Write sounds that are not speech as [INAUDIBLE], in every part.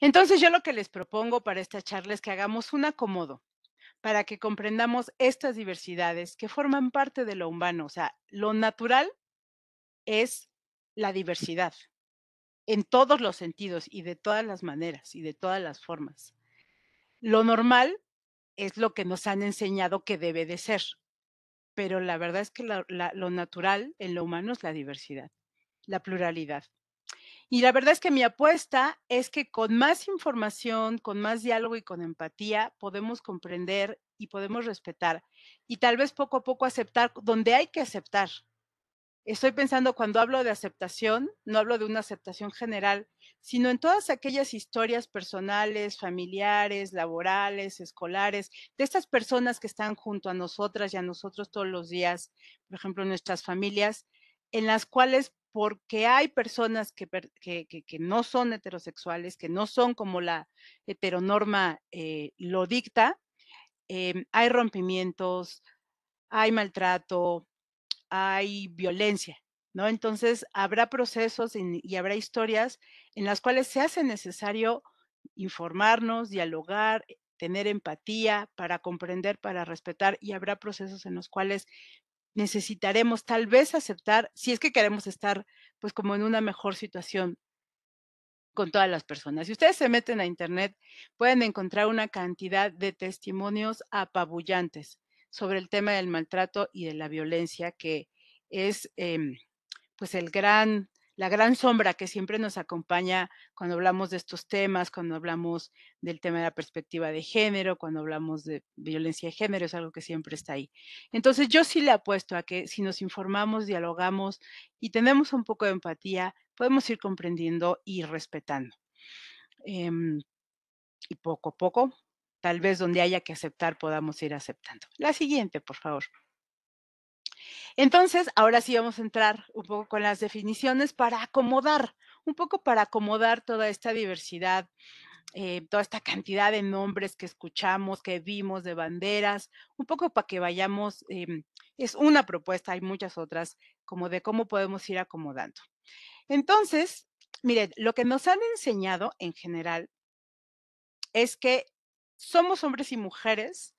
Entonces yo lo que les propongo para esta charla es que hagamos un acomodo para que comprendamos estas diversidades que forman parte de lo humano. O sea, lo natural es la diversidad en todos los sentidos y de todas las maneras y de todas las formas. Lo normal es lo que nos han enseñado que debe de ser, pero la verdad es que lo natural en lo humano es la diversidad, la pluralidad. Y la verdad es que mi apuesta es que con más información, con más diálogo y con empatía podemos comprender y podemos respetar y tal vez poco a poco aceptar donde hay que aceptar. Estoy pensando cuando hablo de aceptación, no hablo de una aceptación general, sino en todas aquellas historias personales, familiares, laborales, escolares, de estas personas que están junto a nosotras y a nosotros todos los días, por ejemplo, nuestras familias, en las cuales porque hay personas que, no son heterosexuales, que no son como la heteronorma eh, lo dicta, em, hay rompimientos, hay maltrato, hay violencia, ¿no? Entonces habrá procesos y habrá historias en las cuales se hace necesario informarnos, dialogar, tener empatía para comprender, para respetar y habrá procesos en los cuales necesitaremos tal vez aceptar si es que queremos estar pues como en una mejor situación con todas las personas. Si ustedes se meten a internet, pueden encontrar una cantidad de testimonios apabullantes sobre el tema del maltrato y de la violencia, que es em, pues el gran la gran sombra que siempre nos acompaña cuando hablamos de estos temas, cuando hablamos del tema de la perspectiva de género, cuando hablamos de violencia de género, es algo que siempre está ahí. Entonces yo sí le apuesto a que si nos informamos, dialogamos y tenemos un poco de empatía, podemos ir comprendiendo y respetando. Em, y poco a poco, tal vez donde haya que aceptar, podamos ir aceptando. La siguiente, por favor. Entonces, ahora sí vamos a entrar un poco con las definiciones para acomodar, un poco para acomodar toda esta diversidad, eh, toda esta cantidad de nombres que escuchamos, que vimos, de banderas, un poco para que vayamos, em, es una propuesta, hay muchas otras, como de cómo podemos ir acomodando. Entonces, miren, lo que nos han enseñado en general es que somos hombres y mujeres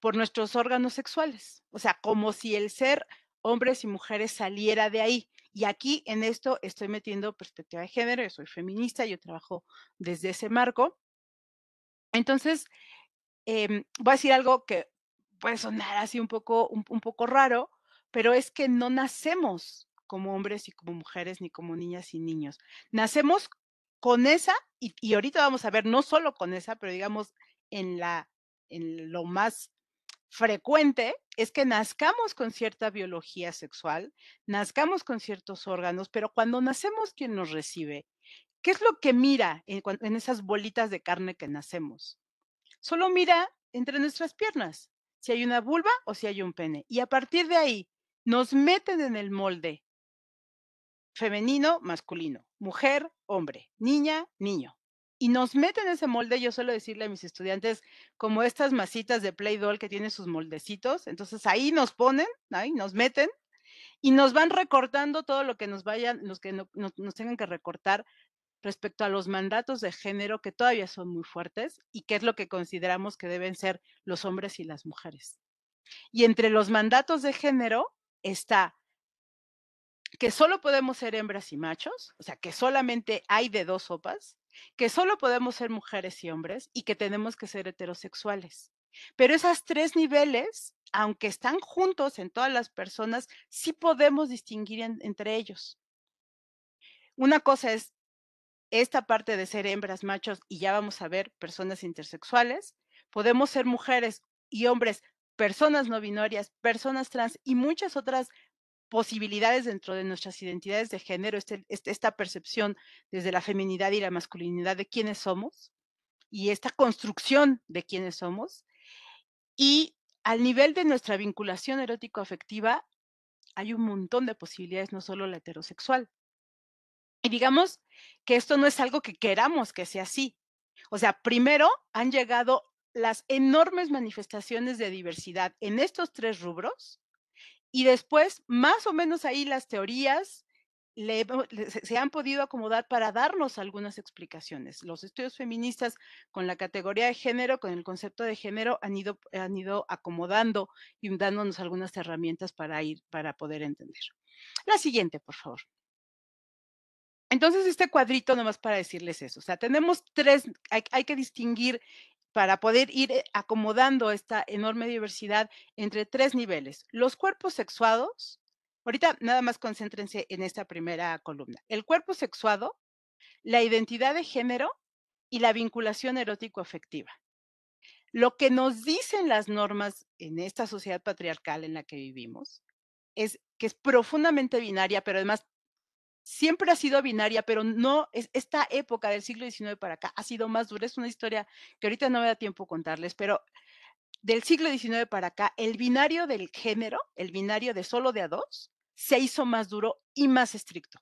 por nuestros órganos sexuales. O sea, como si el ser hombres y mujeres saliera de ahí. Y aquí en esto estoy metiendo perspectiva de género, yo soy feminista, yo trabajo desde ese marco. Entonces, em, voy a decir algo que puede sonar así un poco, un, poco raro, pero es que no nacemos como hombres y como mujeres, ni como niñas y niños. Nacemos con esa, y, ahorita vamos a ver, no solo con esa, pero digamos en la en lo más frecuente es que nazcamos con cierta biología sexual, nazcamos con ciertos órganos, pero cuando nacemos, ¿quién nos recibe? ¿Qué es lo que mira en, en esas bolitas de carne que nacemos? Solo mira entre nuestras piernas, si hay una vulva o si hay un pene. Y a partir de ahí, nos meten en el molde femenino, masculino, mujer, hombre, niña, niño y nos meten ese molde. Yo suelo decirle a mis estudiantes, como estas masitas de Play Doll que tienen sus moldecitos, entonces ahí nos ponen, ahí nos meten y nos van recortando todo lo que nos vayan, los que nos tengan que recortar respecto a los mandatos de género que todavía son muy fuertes y qué es lo que consideramos que deben ser los hombres y las mujeres. Y entre los mandatos de género está que solo podemos ser hembras y machos, o sea, que solamente hay de dos sopas, que solo podemos ser mujeres y hombres y que tenemos que ser heterosexuales. Pero esos tres niveles, aunque están juntos en todas las personas, sí podemos distinguir entre ellos. Una cosa es esta parte de ser hembras, machos, y ya vamos a ver personas intersexuales. Podemos ser mujeres y hombres, personas no binarias, personas trans y muchas otras posibilidades dentro de nuestras identidades de género, este, este, esta percepción desde la feminidad y la masculinidad de quiénes somos y esta construcción de quiénes somos. Y al nivel de nuestra vinculación erótico-afectiva, hay un montón de posibilidades, no solo la heterosexual. Y digamos que esto no es algo que queramos que sea así. O sea, primero han llegado las enormes manifestaciones de diversidad en estos tres rubros y después, más o menos ahí las teorías se han podido acomodar para darnos algunas explicaciones. Los estudios feministas con la categoría de género, con el concepto de género, han ido, han ido acomodando y dándonos algunas herramientas para ir, para poder entender. La siguiente, por favor. Entonces, este cuadrito, nomás para decirles eso, o sea, tenemos tres, hay que distinguir para poder ir eh, acomodando esta enorme diversidad entre tres niveles. Los cuerpos sexuados, ahorita nada más concéntrense en esta primera columna. El cuerpo sexuado, la identidad de género y la vinculación erótico-afectiva. Lo que nos dicen las normas en esta sociedad patriarcal en la que vivimos es que es profundamente binaria, pero además siempre ha sido binaria, pero no, es, esta época del siglo XIX para acá ha sido más dura. Es una historia que ahorita no me da tiempo contarles, pero del siglo XIX para acá, el binario del género, el binario de solo de a dos, se hizo más duro y más estricto,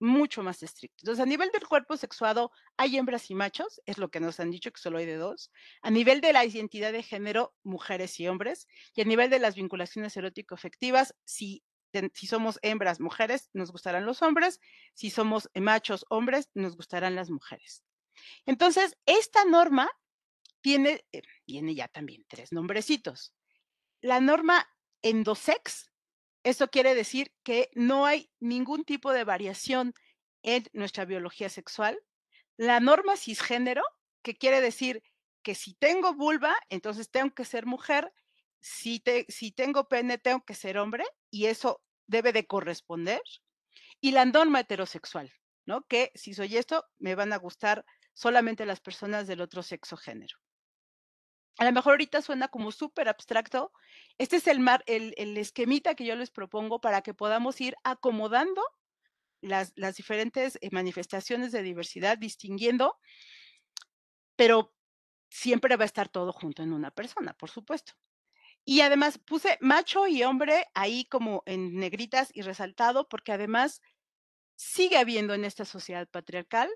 mucho más estricto. Entonces, a nivel del cuerpo sexuado, hay hembras y machos, es lo que nos han dicho, que solo hay de dos. A nivel de la identidad de género, mujeres y hombres. Y a nivel de las vinculaciones erótico afectivas sí si somos hembras, mujeres, nos gustarán los hombres, si somos machos, hombres, nos gustarán las mujeres. Entonces, esta norma tiene, eh, tiene ya también tres nombrecitos. La norma endosex, eso quiere decir que no hay ningún tipo de variación en nuestra biología sexual. La norma cisgénero, que quiere decir que si tengo vulva, entonces tengo que ser mujer, si, si tengo pene, tengo que ser hombre y eso debe de corresponder, y la norma heterosexual, ¿no? Que si soy esto, me van a gustar solamente las personas del otro sexo género. A lo mejor ahorita suena como súper abstracto. Este es el, mar, el, esquemita que yo les propongo para que podamos ir acomodando las, las diferentes eh, manifestaciones de diversidad, distinguiendo, pero siempre va a estar todo junto en una persona, por supuesto. Y además puse macho y hombre ahí como en negritas y resaltado, porque además sigue habiendo en esta sociedad patriarcal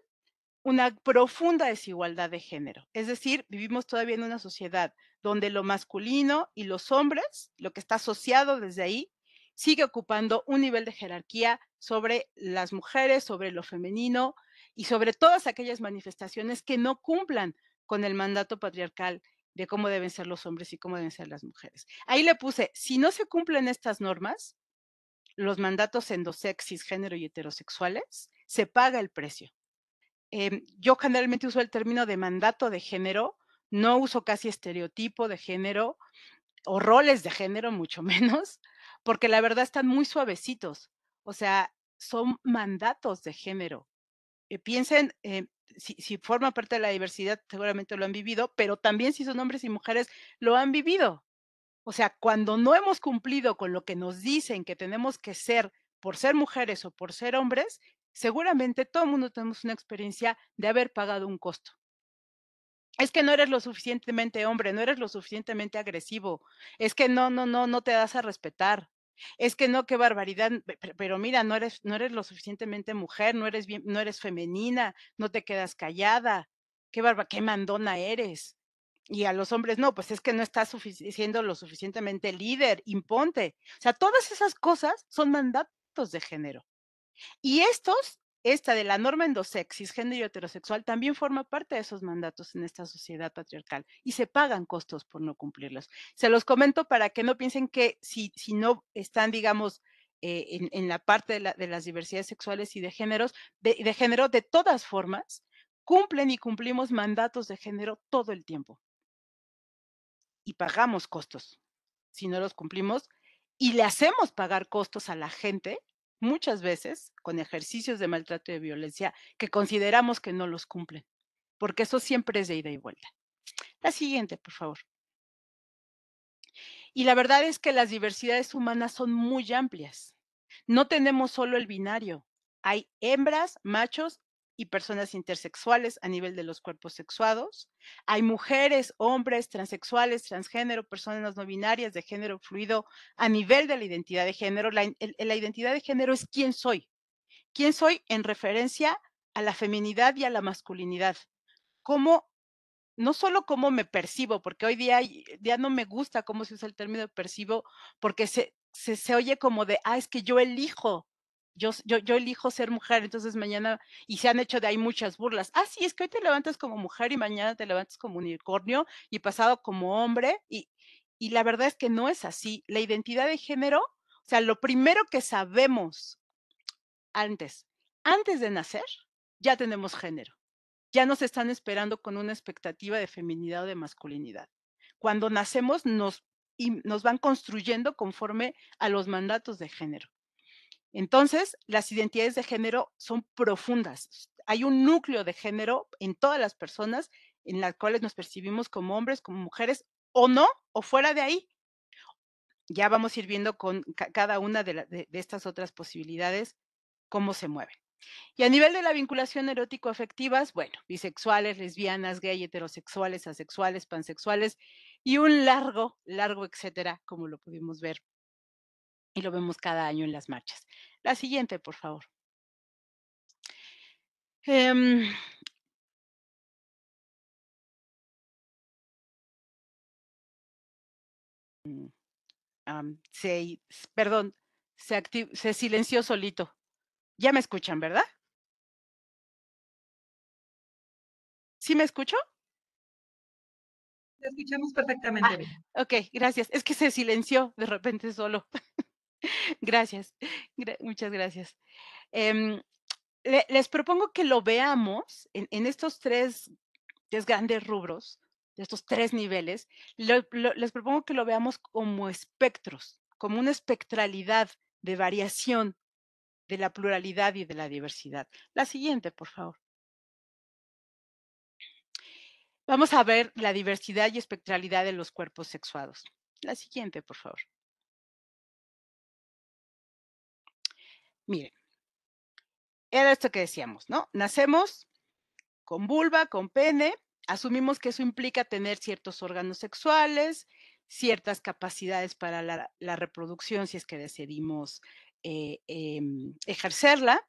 una profunda desigualdad de género. Es decir, vivimos todavía en una sociedad donde lo masculino y los hombres, lo que está asociado desde ahí, sigue ocupando un nivel de jerarquía sobre las mujeres, sobre lo femenino y sobre todas aquellas manifestaciones que no cumplan con el mandato patriarcal de cómo deben ser los hombres y cómo deben ser las mujeres. Ahí le puse, si no se cumplen estas normas, los mandatos endosexis, género y heterosexuales, se paga el precio. Em, yo generalmente uso el término de mandato de género, no uso casi estereotipo de género o roles de género, mucho [LAUGHS] menos, porque la verdad están muy suavecitos. O sea, son mandatos de género. Eh, piensen, eh, si, forma parte de la diversidad, seguramente lo han vivido, pero también si son hombres y mujeres, lo han vivido. O sea, cuando no hemos cumplido con lo que nos dicen que tenemos que ser por ser mujeres o por ser hombres, seguramente todo el mundo tenemos una experiencia de haber pagado un costo. Es que no eres lo suficientemente hombre, no eres lo suficientemente agresivo, es que no, no, no, no te das a respetar, es que no, qué barbaridad, pero mira, no eres, no eres lo suficientemente mujer, no eres bien, no eres femenina, no te quedas callada, qué barba, qué mandona eres. Y a los hombres, no, pues es que no estás siendo lo suficientemente líder, imponte. O sea, todas esas cosas son mandatos de género. Y estos esta de la norma endosexis, género y heterosexual, también forma parte de esos mandatos en esta sociedad patriarcal y se pagan costos por no cumplirlos. Se los comento para que no piensen que si, si no están, digamos, eh, en, la parte de, las diversidades sexuales y de géneros, de género, de todas formas, cumplen y cumplimos mandatos de género todo el tiempo. Y pagamos costos si no los cumplimos y le hacemos pagar costos a la gente muchas veces con ejercicios de maltrato y de violencia que consideramos que no los cumplen, porque eso siempre es de ida y vuelta. La siguiente, por favor. Y la verdad es que las diversidades humanas son muy amplias. No tenemos solo el binario. Hay hembras, machos y personas intersexuales a nivel de los cuerpos sexuados. Hay mujeres, hombres, transexuales, transgénero, personas no binarias de género fluido a nivel de la identidad de género. La, identidad de género es quién soy. Quién soy en referencia a la feminidad y a la masculinidad. Cómo, no solo cómo me percibo, porque hoy día ya no me gusta cómo se usa el término percibo, porque se, se, se oye como de, ah, es que yo elijo yo, elijo ser mujer, entonces mañana, y se han hecho de ahí muchas burlas. Ah, sí, es que hoy te levantas como mujer y mañana te levantas como unicornio y pasado como hombre, y, y la verdad es que no es así. La identidad de género, o sea, lo primero que sabemos antes, antes de nacer, ya tenemos género. Ya nos están esperando con una expectativa de feminidad o de masculinidad. Cuando nacemos nos, nos van construyendo conforme a los mandatos de género. Entonces, las identidades de género son profundas. Hay un núcleo de género en todas las personas en las cuales nos percibimos como hombres, como mujeres, o no, o fuera de ahí. Ya vamos a ir viendo con cada una de, estas otras posibilidades cómo se mueven. Y a nivel de la vinculación erótico-afectivas, bueno, bisexuales, lesbianas, gay, heterosexuales, asexuales, pansexuales y un largo, largo etcétera, como lo pudimos ver y lo vemos cada año en las marchas. La siguiente, por favor. Em, mm, se, perdón, se, se silenció solito. Ya me escuchan, ¿verdad? ¿Sí me escucho? Te escuchamos ah, perfectamente. ok, gracias. Es que se silenció de repente solo. [LAUGHS] gracias, muchas gracias. Em, les propongo que lo veamos en, estos tres, tres, grandes rubros, de estos tres niveles, les propongo que lo veamos como espectros, como una espectralidad de variación de la pluralidad y de la diversidad. La siguiente, por favor. Vamos a ver la diversidad y espectralidad de los cuerpos sexuados. La siguiente, por favor. Miren, era esto que decíamos, ¿no? Nacemos con vulva, con pene, asumimos que eso implica tener ciertos órganos sexuales, ciertas capacidades para la, reproducción si es que decidimos eh, em, ejercerla,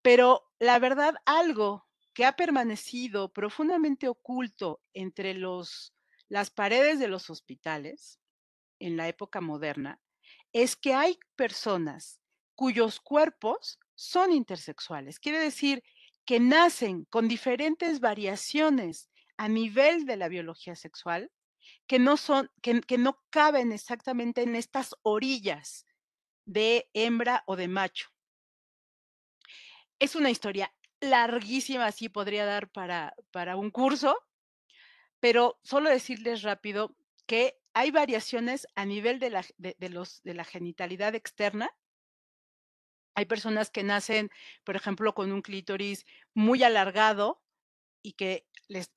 pero la verdad, algo que ha permanecido profundamente oculto entre los, las paredes de los hospitales en la época moderna es que hay personas cuyos cuerpos son intersexuales. Quiere decir que nacen con diferentes variaciones a nivel de la biología sexual que no son, que, no caben exactamente en estas orillas de hembra o de macho. Es una historia larguísima, sí podría dar para, para un curso, pero solo decirles rápido que hay variaciones a nivel los, de la genitalidad externa hay personas que nacen, por ejemplo, con un clítoris muy alargado y que les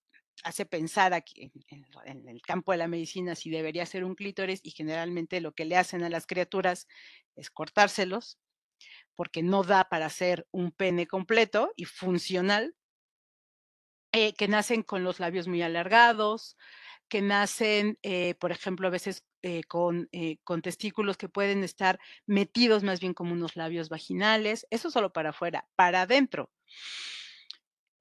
hace pensar aquí en, el campo de la medicina si debería ser un clítoris y generalmente lo que le hacen a las criaturas es cortárselos porque no da para hacer un pene completo y funcional, eh, que nacen con los labios muy alargados, que nacen, eh, por ejemplo, a veces eh, eh, con, testículos que pueden estar metidos más bien como unos labios vaginales, eso solo para afuera, para adentro.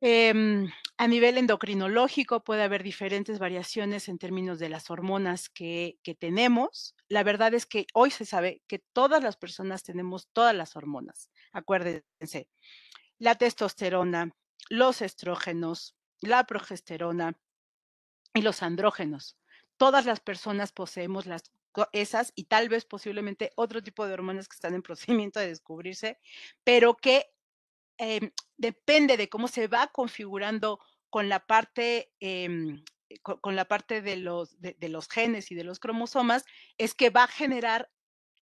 Em, a nivel endocrinológico puede haber diferentes variaciones en términos de las hormonas que, tenemos. La verdad es que hoy se sabe que todas las personas tenemos todas las hormonas. Acuérdense, la testosterona, los estrógenos, la progesterona y los andrógenos todas las personas poseemos las, esas y tal vez posiblemente otro tipo de hormonas que están en [LAUGHS] procedimiento de descubrirse, pero que em, depende de cómo se va configurando con la parte, em, con, la parte de los, de, los genes y de los cromosomas, es que va a generar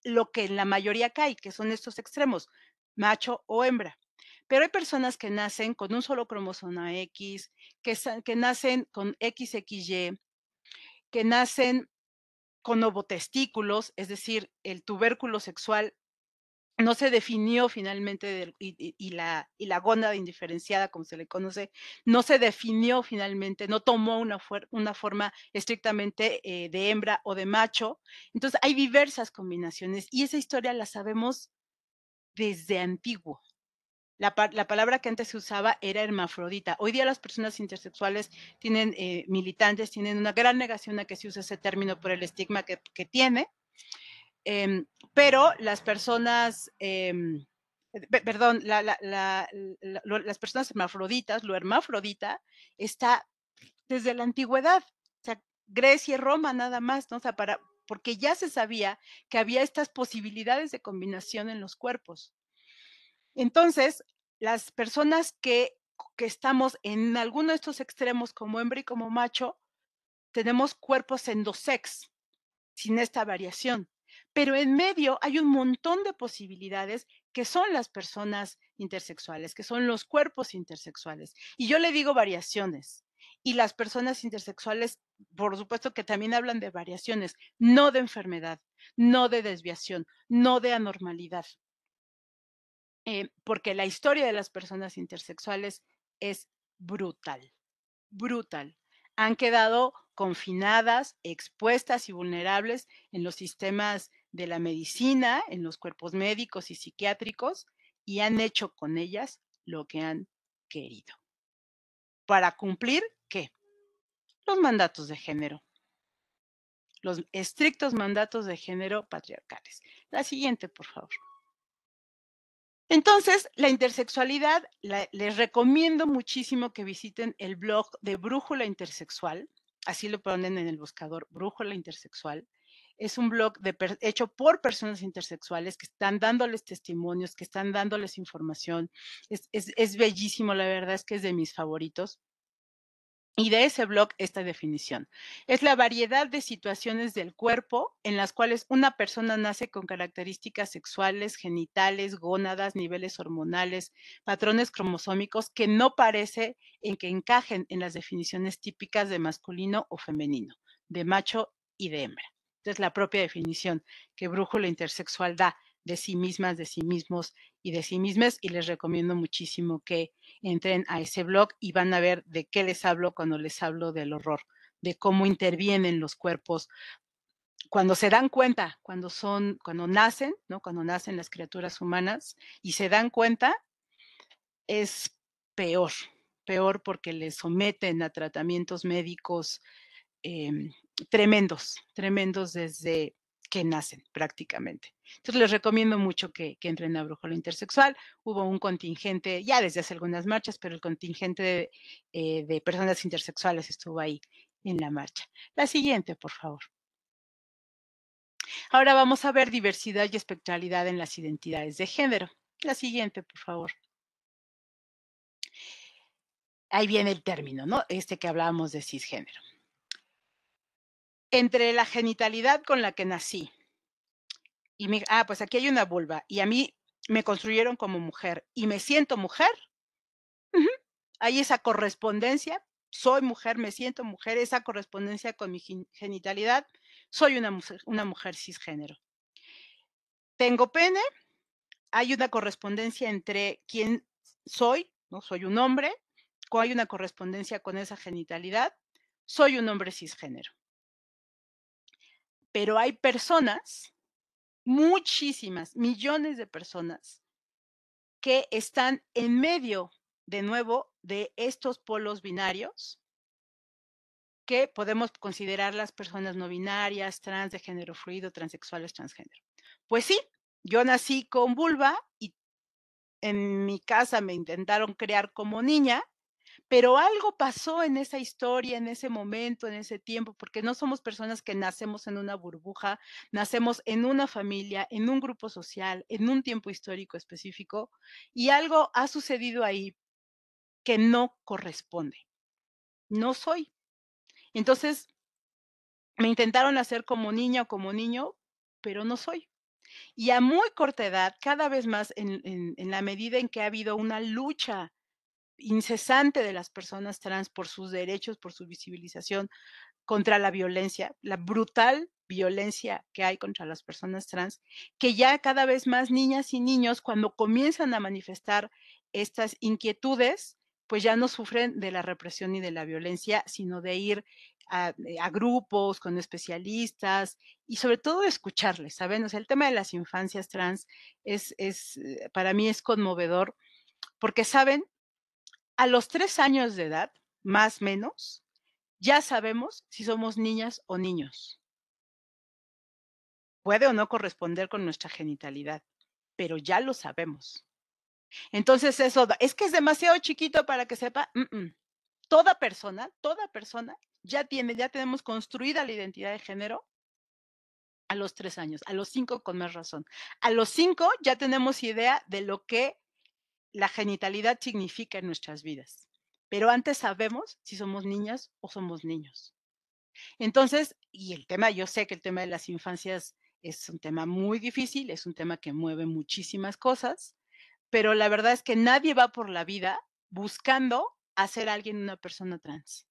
lo que en la mayoría cae, que son estos extremos, macho o hembra. Pero hay personas que nacen con un solo cromosoma X, que, que nacen con XXY, que nacen con ovotestículos, es decir, el tubérculo sexual no se definió finalmente y, la, y gónada indiferenciada, como se le conoce, no se definió finalmente, no tomó una, una forma estrictamente eh, de hembra o de macho. Entonces hay diversas combinaciones y esa historia la sabemos desde antiguo la, palabra que antes se usaba era hermafrodita. Hoy día las personas intersexuales tienen eh, militantes, tienen una gran negación a que se use ese término por el estigma que, tiene, em, pero las personas... Em, perdón, las personas hermafroditas, lo hermafrodita está desde la antigüedad, o sea, Grecia y Roma nada más, ¿no? O sea, para, porque ya se sabía que había estas posibilidades de combinación en los cuerpos. Entonces, las personas que, estamos en alguno de estos extremos, como hembra y como macho, tenemos cuerpos endosex, sin esta variación. Pero en medio hay un montón de posibilidades que son las personas intersexuales, que son los cuerpos intersexuales. Y yo le digo variaciones. Y las personas intersexuales, por supuesto que también hablan de variaciones, no de enfermedad, no de desviación, no de anormalidad. Eh, porque la historia de las personas intersexuales es brutal, brutal. Han quedado confinadas, expuestas y vulnerables en los sistemas de la medicina, en los cuerpos médicos y psiquiátricos, y han hecho con ellas lo que han querido. ¿Para cumplir qué? Los mandatos de género. Los estrictos mandatos de género patriarcales. La siguiente, por favor. Entonces, la intersexualidad, les recomiendo muchísimo que visiten el blog de Brújula Intersexual, así lo ponen en el buscador, Brújula Intersexual. Es un blog hecho por personas intersexuales que están dándoles testimonios, que están dándoles información. es bellísimo, la verdad es que es de mis favoritos. Y de ese blog esta definición. Es la variedad de situaciones del cuerpo en las cuales una persona nace con características sexuales, genitales, gónadas, niveles hormonales, patrones cromosómicos que no parece en que encajen en las definiciones típicas de masculino o femenino, de macho y de hembra. Entonces, la propia definición que brújula intersexual da de sí mismas, de sí mismos y de sí mismas y les recomiendo muchísimo que entren a ese blog y van a ver de qué les hablo cuando les hablo del horror, de cómo intervienen los cuerpos cuando se dan cuenta, cuando son, cuando nacen, ¿no? Cuando nacen las criaturas humanas y se dan cuenta, es peor, peor porque les someten a tratamientos médicos em, tremendos, tremendos desde que nacen prácticamente. Entonces les recomiendo mucho que, entren a brujolo Intersexual. Hubo un contingente, ya desde hace algunas marchas, pero el contingente de, eh, de personas intersexuales estuvo ahí en la marcha. La siguiente, por favor. Ahora vamos a ver diversidad y espectralidad en las identidades de género. La siguiente, por favor ahí viene el término, ¿no? Este que hablábamos de cisgénero entre la genitalidad con la que nací. Y me, ah, pues aquí hay una vulva. Y a mí me construyeron como mujer y me siento mujer. Hay esa correspondencia. Soy mujer, me siento mujer, esa correspondencia con mi genitalidad. Soy una mujer, una mujer cisgénero. Tengo pene. Hay una correspondencia entre quién soy, ¿no? Soy un hombre. Hay una correspondencia con esa genitalidad. Soy un hombre cisgénero pero hay personas, muchísimas, millones de personas, que están en medio, de nuevo, de estos polos binarios, que podemos considerar las personas no binarias, trans, de género fluido, transexuales, transgénero. Pues sí, yo nací con vulva y en mi casa me intentaron crear como niña pero algo pasó en esa historia, en ese momento, en ese tiempo, porque no somos personas que nacemos en una burbuja, nacemos en una familia, en un grupo social, en un tiempo histórico específico, y algo ha sucedido ahí que no corresponde. No soy. Entonces, me intentaron hacer como niña o como niño, pero no soy. Y a muy corta edad, cada vez más en, en la medida en que ha habido una lucha incesante de las personas trans por sus derechos, por su visibilización contra la violencia, la brutal violencia que hay contra las personas trans, que ya cada vez más niñas y niños cuando comienzan a manifestar estas inquietudes, pues ya no sufren de la represión y de la violencia, sino de ir eh, a, grupos con especialistas y sobre todo escucharles, ¿saben? O el tema de las infancias trans es, es eh, para mí es conmovedor porque saben a los tres años de edad, más o menos, ya sabemos si somos niñas o niños. Puede o no corresponder con nuestra genitalidad, pero ya lo sabemos. Entonces, eso es que es demasiado chiquito para que sepa. Mm, mm, toda persona, toda persona ya tiene, ya tenemos construida la identidad de género a los tres años, a los cinco con más razón. A los cinco ya tenemos idea de lo que la genitalidad significa en nuestras vidas. Pero antes sabemos si somos niñas o somos niños. Entonces, y el tema, yo sé que el tema de las infancias es un tema muy difícil, es un tema que mueve muchísimas cosas, pero la verdad es que nadie va por la vida buscando hacer alguien una persona trans.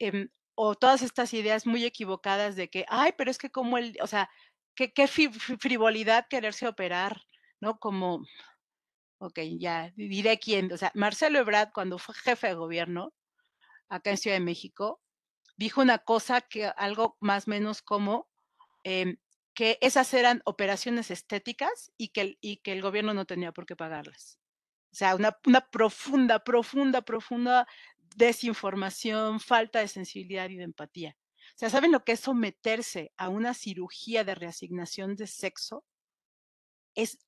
Em, o todas estas ideas muy equivocadas de que, ay, pero es que como el, o sea, qué frivolidad quererse operar, ¿no? Como, ok, ya diré quién, o sea, Marcelo Ebrard cuando fue jefe de gobierno acá en Ciudad de México, dijo una cosa que algo más o menos como em, que esas eran operaciones estéticas y que, el, y que el gobierno no tenía por qué pagarlas. O sea, una, una profunda, profunda, profunda desinformación, falta de sensibilidad y de empatía. O sea, ¿saben lo que es someterse a una cirugía de reasignación de sexo? Es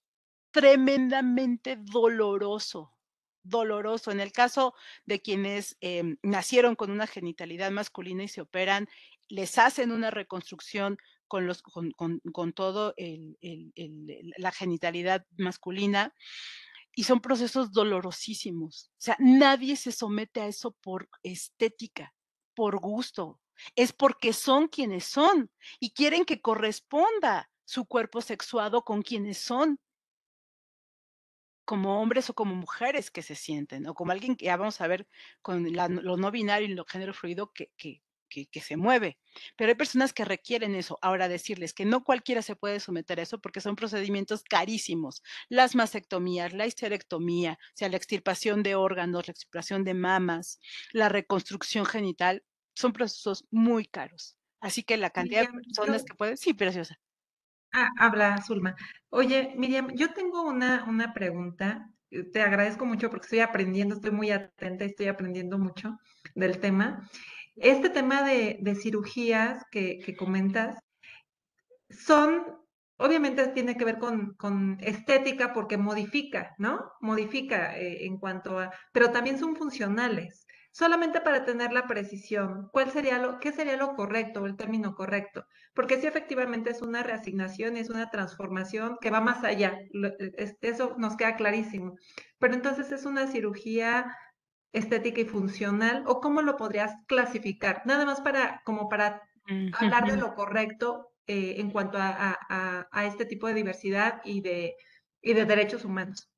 tremendamente doloroso, doloroso. En el caso de quienes em, nacieron con una genitalidad masculina y se operan, les hacen una reconstrucción con, los, con, todo la genitalidad masculina y son procesos dolorosísimos. O sea, nadie se somete a eso por estética, por gusto. Es porque son quienes son y quieren que corresponda su cuerpo sexuado con quienes son como hombres o como mujeres que se sienten, o como alguien que ya vamos a ver con lo no binario y lo género fluido que, se mueve. Pero hay personas que requieren eso. Ahora decirles que no cualquiera se puede someter a eso porque son procedimientos carísimos. Las mastectomías, la histerectomía, o sea, la extirpación de órganos, la extirpación de mamas, la reconstrucción genital, son procesos muy caros. Así que la cantidad de personas que pueden, sí, preciosa. Ah, habla Zulma. Oye, Miriam, yo tengo una, una pregunta. Eh, te agradezco mucho porque estoy aprendiendo, estoy muy atenta y estoy aprendiendo mucho del tema. Este tema de, cirugías que, comentas son, obviamente tiene que ver con, estética porque modifica, ¿no? Modifica eh, en cuanto a, pero también son funcionales solamente para tener la precisión, ¿cuál sería lo, qué sería lo correcto o el término correcto? Porque sí, efectivamente es una reasignación, es una transformación que va más allá, e, eso nos queda clarísimo. Pero entonces es una cirugía estética y funcional, o cómo lo podrías clasificar, nada más para, como para hablar de lo correcto eh, en cuanto a, a, este tipo de diversidad y de, y de derechos humanos.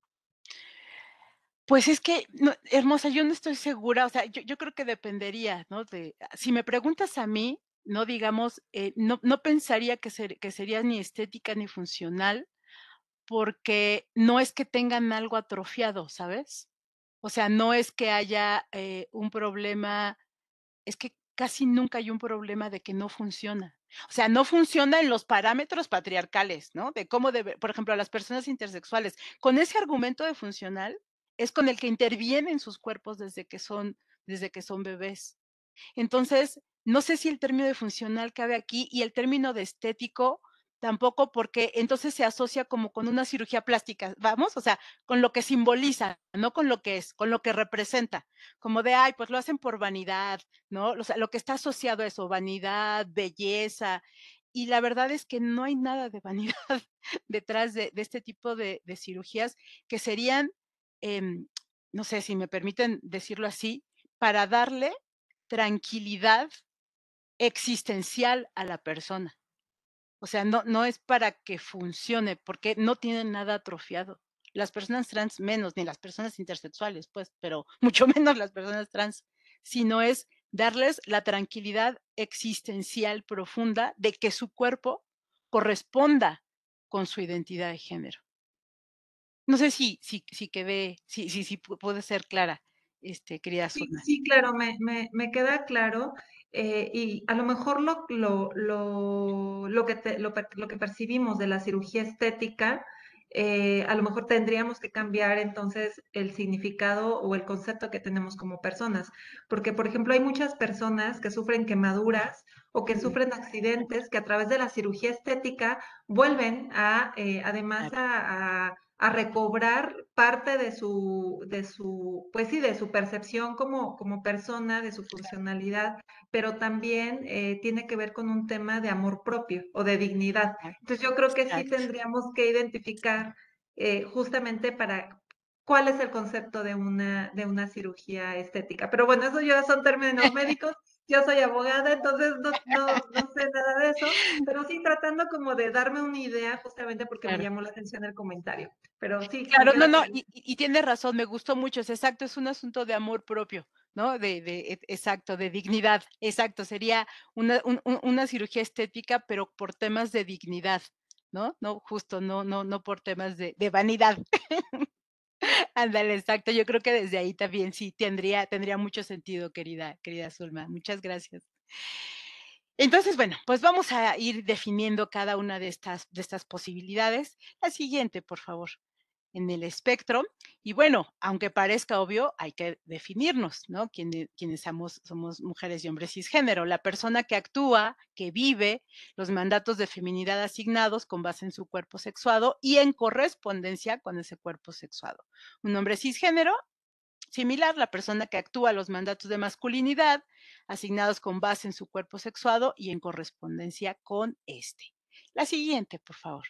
Pues es que, hermosa, yo no estoy segura, o sea, yo, creo que dependería, ¿no? De, ah, si me preguntas a mí, no digamos, eh, no, no, pensaría que, que sería ni estética ni funcional, porque no es que tengan algo atrofiado, ¿sabes? O sea, no es que haya eh, un problema, es que casi nunca hay un problema de que no funciona. O sea, no funciona en los parámetros patriarcales, ¿no? De cómo debe, por ejemplo, a las personas intersexuales. Con ese argumento de funcional, es con el que intervienen sus cuerpos desde que son, desde que son bebés. Entonces, no sé si el término de funcional cabe aquí y el término de estético tampoco porque entonces se asocia como con una cirugía plástica, vamos, o sea, con lo que simboliza, no con lo que es, con lo que representa, como de, ay, pues lo hacen por vanidad, ¿no? O sea, lo que está asociado a eso, vanidad, belleza, y la verdad es que no hay nada de vanidad [LAUGHS] detrás de, este tipo de cirugías que serían Em, no sé si me permiten decirlo así, para darle tranquilidad existencial a la persona. O sea, no, no es para que funcione, porque no tienen nada atrofiado. Las personas trans menos, ni las personas intersexuales, pues, pero [LAUGHS] mucho menos las personas trans, sino es darles la tranquilidad existencial profunda de que su cuerpo corresponda con su identidad de género. No sé si, si, si ve si, si, si puede ser clara, este, querida sí, sí, claro, me, queda claro. Eh, y a lo mejor lo, lo, que lo, que percibimos de la cirugía estética, eh, a lo mejor tendríamos que cambiar entonces el significado o el concepto que tenemos como personas. Porque, por ejemplo, hay muchas personas que sufren quemaduras o que sufren accidentes que a través de la cirugía estética vuelven a, eh, además, a a recobrar parte de su, de su, pues sí, de su percepción como, como persona, de su funcionalidad, pero también eh, tiene que ver con un tema de amor propio o de dignidad. Entonces yo creo que sí tendríamos que identificar eh, justamente para cuál es el concepto de una, de una cirugía estética. Pero bueno, eso ya son términos médicos yo soy abogada, entonces no, sé nada de eso, pero sí tratando como de darme una idea justamente porque me llamó la atención el comentario. Pero sí. Claro, no, no, y, tiene tienes razón, me gustó mucho, es exacto, es un asunto de amor propio. ¿no? De, de e, exacto, de dignidad, exacto, sería una, cirugía estética, pero por temas de dignidad, ¿no? No, justo, no, no, no por temas de, de vanidad. [LAUGHS] [LAUGHS] Ándale, exacto. Yo creo que desde ahí también sí tendría, tendría mucho sentido, querida, querida Zulma. Muchas gracias. Entonces, bueno, pues vamos a ir definiendo cada una de estas, de estas posibilidades. La siguiente, por favor en el espectro. Y bueno, aunque parezca obvio, hay que definirnos, ¿no? Quienes, somos, somos mujeres y hombres cisgénero. La persona que actúa, que vive los mandatos de feminidad asignados con base en su cuerpo sexuado y en correspondencia con ese cuerpo sexuado. Un hombre cisgénero similar, la persona que actúa los mandatos de masculinidad asignados con base en su cuerpo sexuado y en correspondencia con este. La siguiente, por favor.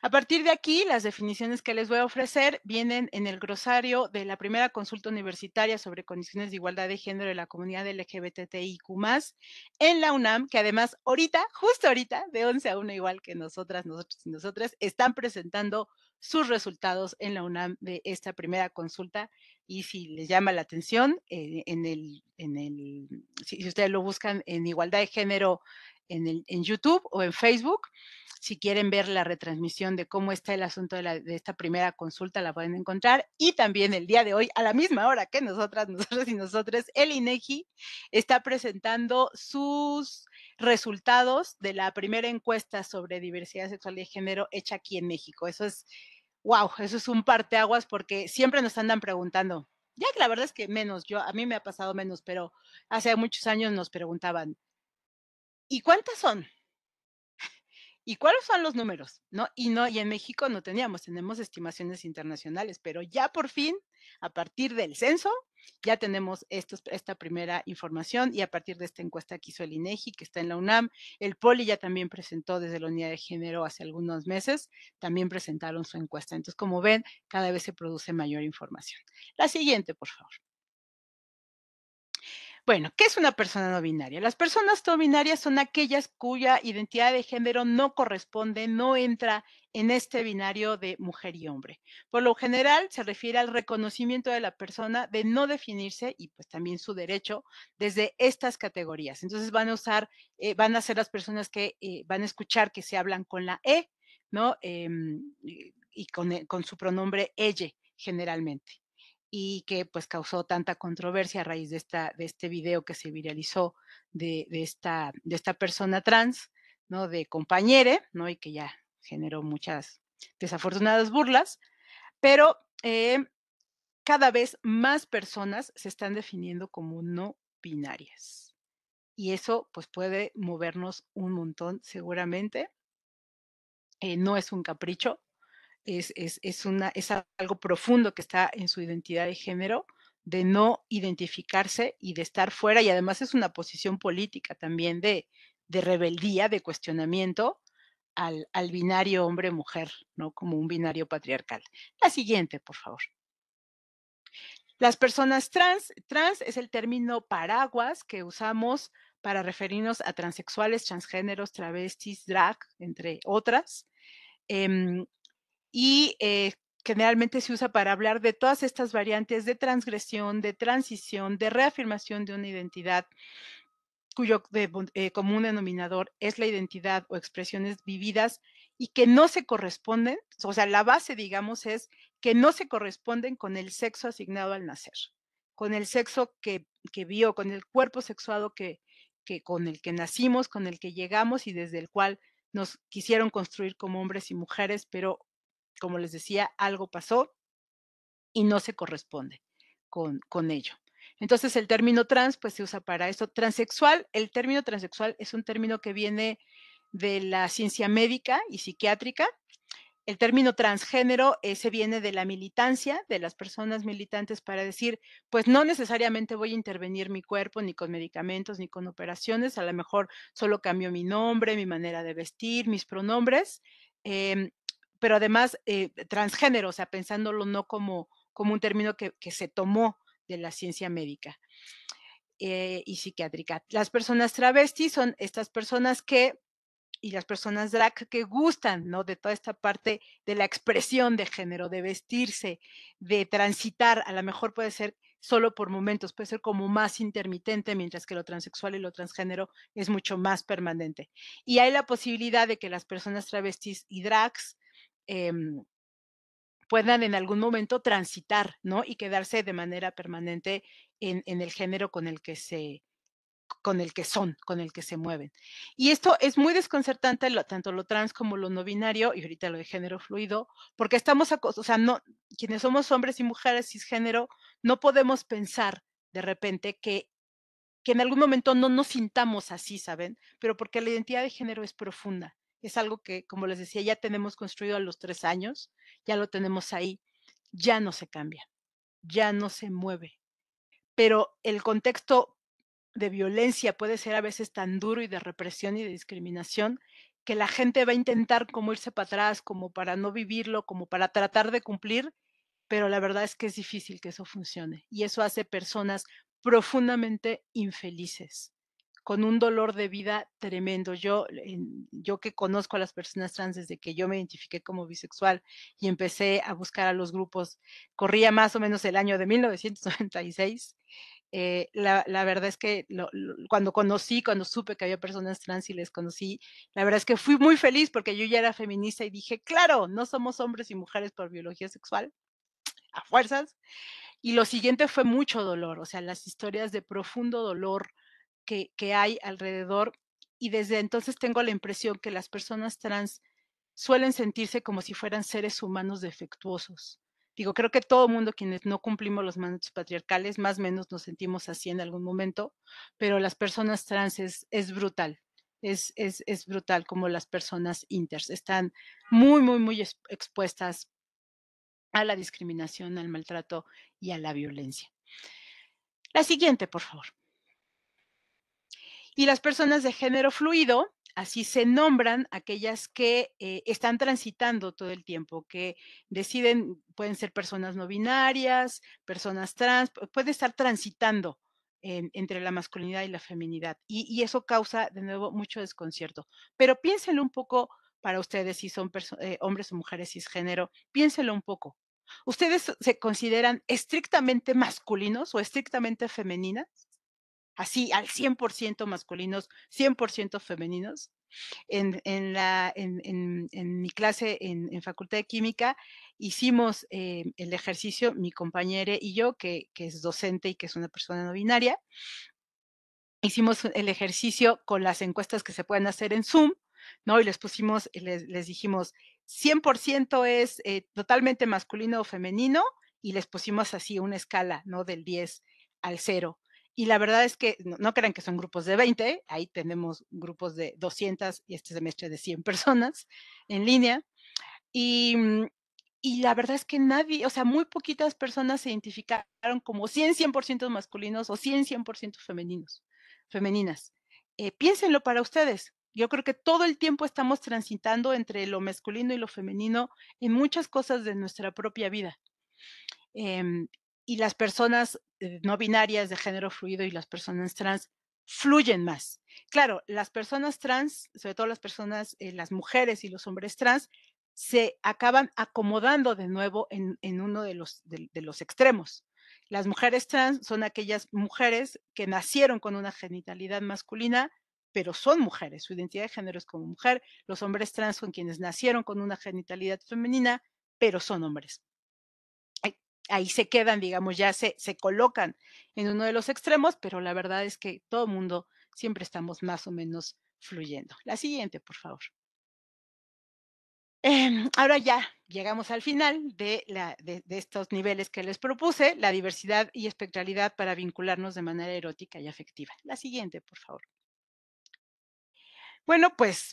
A partir de aquí, las definiciones que les voy a ofrecer vienen en el glosario de la primera consulta universitaria sobre condiciones de igualdad de género de la comunidad LGBTIQ+, en la UNAM, que además ahorita, justo ahorita, de 11 a 1 igual que nosotras, nosotros y nosotras, están presentando sus resultados en la UNAM de esta primera consulta. Y si les llama la atención, eh, en el, en el, si ustedes lo buscan en igualdad de género en, YouTube o en Facebook. Si quieren ver la retransmisión de cómo está el asunto de, esta primera consulta, la pueden encontrar. Y también el día de hoy, a la misma hora que nosotras, [LAUGHS] nosotros y nosotros, el INEGI está presentando sus resultados de la primera encuesta sobre diversidad sexual y género hecha aquí en México. Eso es, wow, eso es un parteaguas porque siempre nos andan preguntando. Ya que la verdad es que menos, yo a mí me ha pasado menos, pero hace muchos años nos preguntaban, ¿Y cuántas son? ¿Y cuáles son los números? ¿No? Y no, y en México no teníamos, tenemos estimaciones internacionales, pero ya por fin, a partir del censo, ya tenemos esta primera información y a partir de esta encuesta que hizo el INEGI, que está en la UNAM, el POLI ya también presentó desde la unidad de género hace algunos meses, también presentaron su encuesta. Entonces, como ven, cada vez se produce mayor información. La siguiente, por favor. Bueno, ¿qué es una persona no binaria? Las personas no binarias son aquellas cuya identidad de género no corresponde, no entra en este binario de mujer y hombre. Por lo general se refiere al reconocimiento de la persona de no definirse y pues también su derecho desde estas categorías. Entonces van a usar, eh, van a ser las personas que eh, van a escuchar que se hablan con la E, ¿no? Em, y con, eh, con su pronombre ella generalmente y que pues causó tanta controversia a raíz de, esta, de este video que se viralizó de, esta, de esta persona trans, ¿no? De compañere, ¿no? Y que ya generó muchas desafortunadas burlas, pero eh, cada vez más personas se están definiendo como no binarias. Y eso pues puede movernos un montón seguramente. Eh, no es un capricho, es, una, es algo profundo que está en su identidad de género, de no identificarse y de estar fuera, y además es una posición política también de, de rebeldía, de cuestionamiento al, binario hombre-mujer, ¿no? Como un binario patriarcal. La siguiente, por favor. Las personas trans, trans es el término paraguas que usamos para referirnos a transexuales, transgéneros, travestis, drag, entre otras. Em, y eh, generalmente se usa para hablar de todas estas variantes de transgresión, de transición, de reafirmación de una identidad cuyo eh, eh, común denominador es la identidad o expresiones vividas y que no se corresponden, o sea, la base, digamos, es que no se corresponden con el sexo asignado al nacer, con el sexo que, vio, con el cuerpo sexuado que, con el que nacimos, con el que llegamos y desde el cual nos quisieron construir como hombres y mujeres, pero como les decía, algo pasó y no se corresponde con, ello. Entonces el término trans pues se usa para eso. Transexual, el término transexual es un término que viene de la ciencia médica y psiquiátrica. El término transgénero ese se viene de la militancia, de las personas militantes para decir, pues no necesariamente voy a intervenir mi cuerpo ni con medicamentos ni con operaciones, a lo mejor solo cambio mi nombre, mi manera de vestir, mis pronombres. Em, pero además eh, transgénero, o sea, pensándolo no como, como un término que, se tomó de la ciencia médica eh, y psiquiátrica. Las personas travestis son estas personas que, y las personas drag que gustan, ¿no? De toda esta parte de la expresión de género, de vestirse, de transitar, a lo mejor puede ser solo por momentos, puede ser como más intermitente, mientras que lo transexual y lo transgénero es mucho más permanente. Y hay la posibilidad de que las personas travestis y drags Em, puedan en algún momento transitar, ¿no? Y quedarse de manera permanente en, el género con el que se con el que son, con el que se mueven. Y esto es muy desconcertante, tanto lo trans como lo no binario, y ahorita lo de género fluido, porque estamos, o sea, no, quienes somos hombres y mujeres cisgénero, no podemos pensar de repente que, que en algún momento no nos sintamos así, ¿saben? Pero porque la identidad de género es profunda es algo que, como les decía, ya tenemos construido a los tres años, ya lo tenemos ahí, ya no se cambia, ya no se mueve. Pero el contexto de violencia puede ser a veces tan duro y de represión y de discriminación que la gente va a intentar como irse para atrás, como para no vivirlo, como para tratar de cumplir, pero la verdad es que es difícil que eso funcione y eso hace personas profundamente infelices con un dolor de vida tremendo. Yo, yo que conozco a las personas trans desde que yo me identifiqué como bisexual y empecé a buscar a los grupos, corría más o menos el año de 1996. Eh, la, la, verdad es que cuando conocí, cuando supe que había personas trans y les conocí, la verdad es que fui muy feliz porque yo ya era feminista y dije, claro, no somos hombres y mujeres por biología sexual, a fuerzas. Y lo siguiente fue mucho dolor, o sea, las historias de profundo dolor, que, hay alrededor y desde entonces tengo la impresión que las personas trans suelen sentirse como si fueran seres humanos defectuosos. Digo, creo que todo mundo quienes no cumplimos los mandatos patriarcales, más o menos nos sentimos así en algún momento, pero las personas trans es, brutal, es, es, es, brutal como las personas inters. Están muy, muy, muy expuestas a la discriminación, al maltrato y a la violencia. La siguiente, por favor. Y las personas de género fluido, así se nombran aquellas que eh, están transitando todo el tiempo, que deciden, pueden ser personas no binarias, personas trans, puede estar transitando entre la masculinidad y la feminidad. Y, eso causa, de nuevo, mucho desconcierto. Pero piénsenlo un poco para ustedes, si son eh, hombres o mujeres cisgénero, piénsenlo un poco. ¿Ustedes se consideran estrictamente masculinos o estrictamente femeninas? así al 100% masculinos, 100% femeninos. En, en, la, en, mi clase en, Facultad de Química hicimos eh, el ejercicio, mi compañera y yo, que, que es docente y que es una persona no binaria, hicimos el ejercicio con las encuestas que se pueden hacer en Zoom, ¿no? Y les pusimos, les, dijimos, 100% es eh, totalmente masculino o femenino, y les pusimos así una escala, ¿no? Del 10 al 0 y la verdad es que no, crean que son grupos de 20, ahí tenemos grupos de 200 y este semestre de 100 [LAUGHS] personas en línea. Mm, y, la verdad es que nadie, o sea, muy poquitas personas se identificaron como 100, 100% masculinos o 100, 100% femeninos, femeninas. Eh, piénsenlo para ustedes. Yo creo que todo el tiempo estamos transitando entre lo masculino y lo femenino en muchas cosas de nuestra propia vida. Em, y las personas eh, no binarias de género fluido y las personas trans fluyen más. Claro, las personas trans, sobre todo las personas, eh, las mujeres y los hombres trans, se acaban acomodando de nuevo en, uno de los, de los extremos. Las mujeres trans son aquellas mujeres que nacieron con una genitalidad masculina, pero son mujeres, su identidad de género es como mujer. Los hombres trans son quienes nacieron con una genitalidad femenina, pero son hombres ahí se quedan, digamos, ya se, se colocan en uno de los extremos, pero la verdad es que todo el mundo siempre estamos más o menos fluyendo. La siguiente, por favor. Em, ahora ya llegamos al final de, de, estos niveles que les propuse, la diversidad y espectralidad para vincularnos de manera erótica y afectiva. La siguiente, por favor. Bueno, pues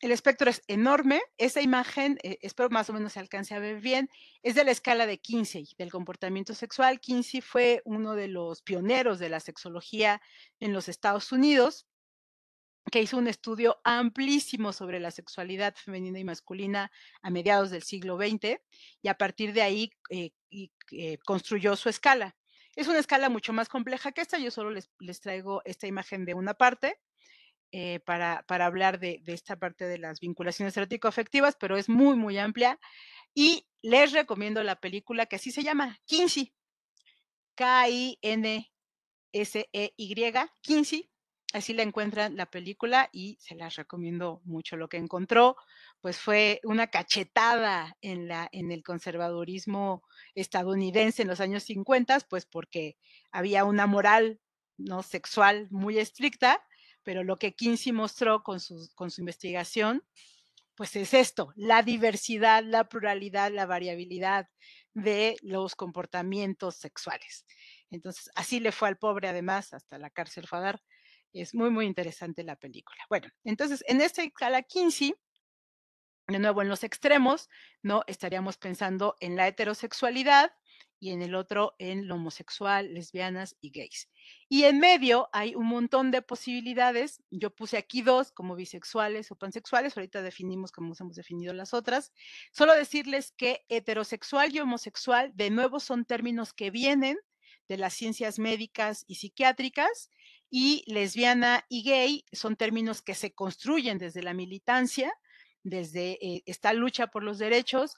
el espectro es enorme. esa imagen, eh, espero más o menos se alcance a ver bien, es de la escala de Kinsey, del comportamiento sexual. Kinsey fue uno de los pioneros de la sexología en los Estados Unidos, que hizo un estudio amplísimo sobre la sexualidad femenina y masculina a mediados del siglo XX y a partir de ahí eh, eh, construyó su escala. Es una escala mucho más compleja que esta, yo solo les traigo esta imagen de una parte. Eh, para, hablar de, esta parte de las vinculaciones erótico-afectivas, pero es muy, muy amplia. Y les recomiendo la película que así se llama, Kinsey, K-I-N-S-E-Y, Kinsey. Así la encuentran la película y se las recomiendo mucho. Lo que encontró, pues fue una cachetada en, la, en el conservadurismo estadounidense en los años 50, pues porque había una moral no sexual muy estricta pero lo que Kinsey mostró con su, con su investigación, pues es esto, la diversidad, la pluralidad, la variabilidad de los comportamientos sexuales. Entonces, así le fue al pobre, además, hasta la cárcel Fadar. Es muy, muy interesante la película. Bueno, entonces, en esta escala Kinsey, de nuevo en los extremos, ¿no? Estaríamos pensando en la heterosexualidad, y en el otro en lo homosexual, lesbianas y gays. Y en medio hay un montón de posibilidades. Yo puse aquí dos como bisexuales o pansexuales. Ahorita definimos como hemos definido las otras. Solo decirles que heterosexual y homosexual de nuevo son términos que vienen de las ciencias médicas y psiquiátricas y lesbiana y gay son términos que se construyen desde la militancia, desde eh, esta lucha por los derechos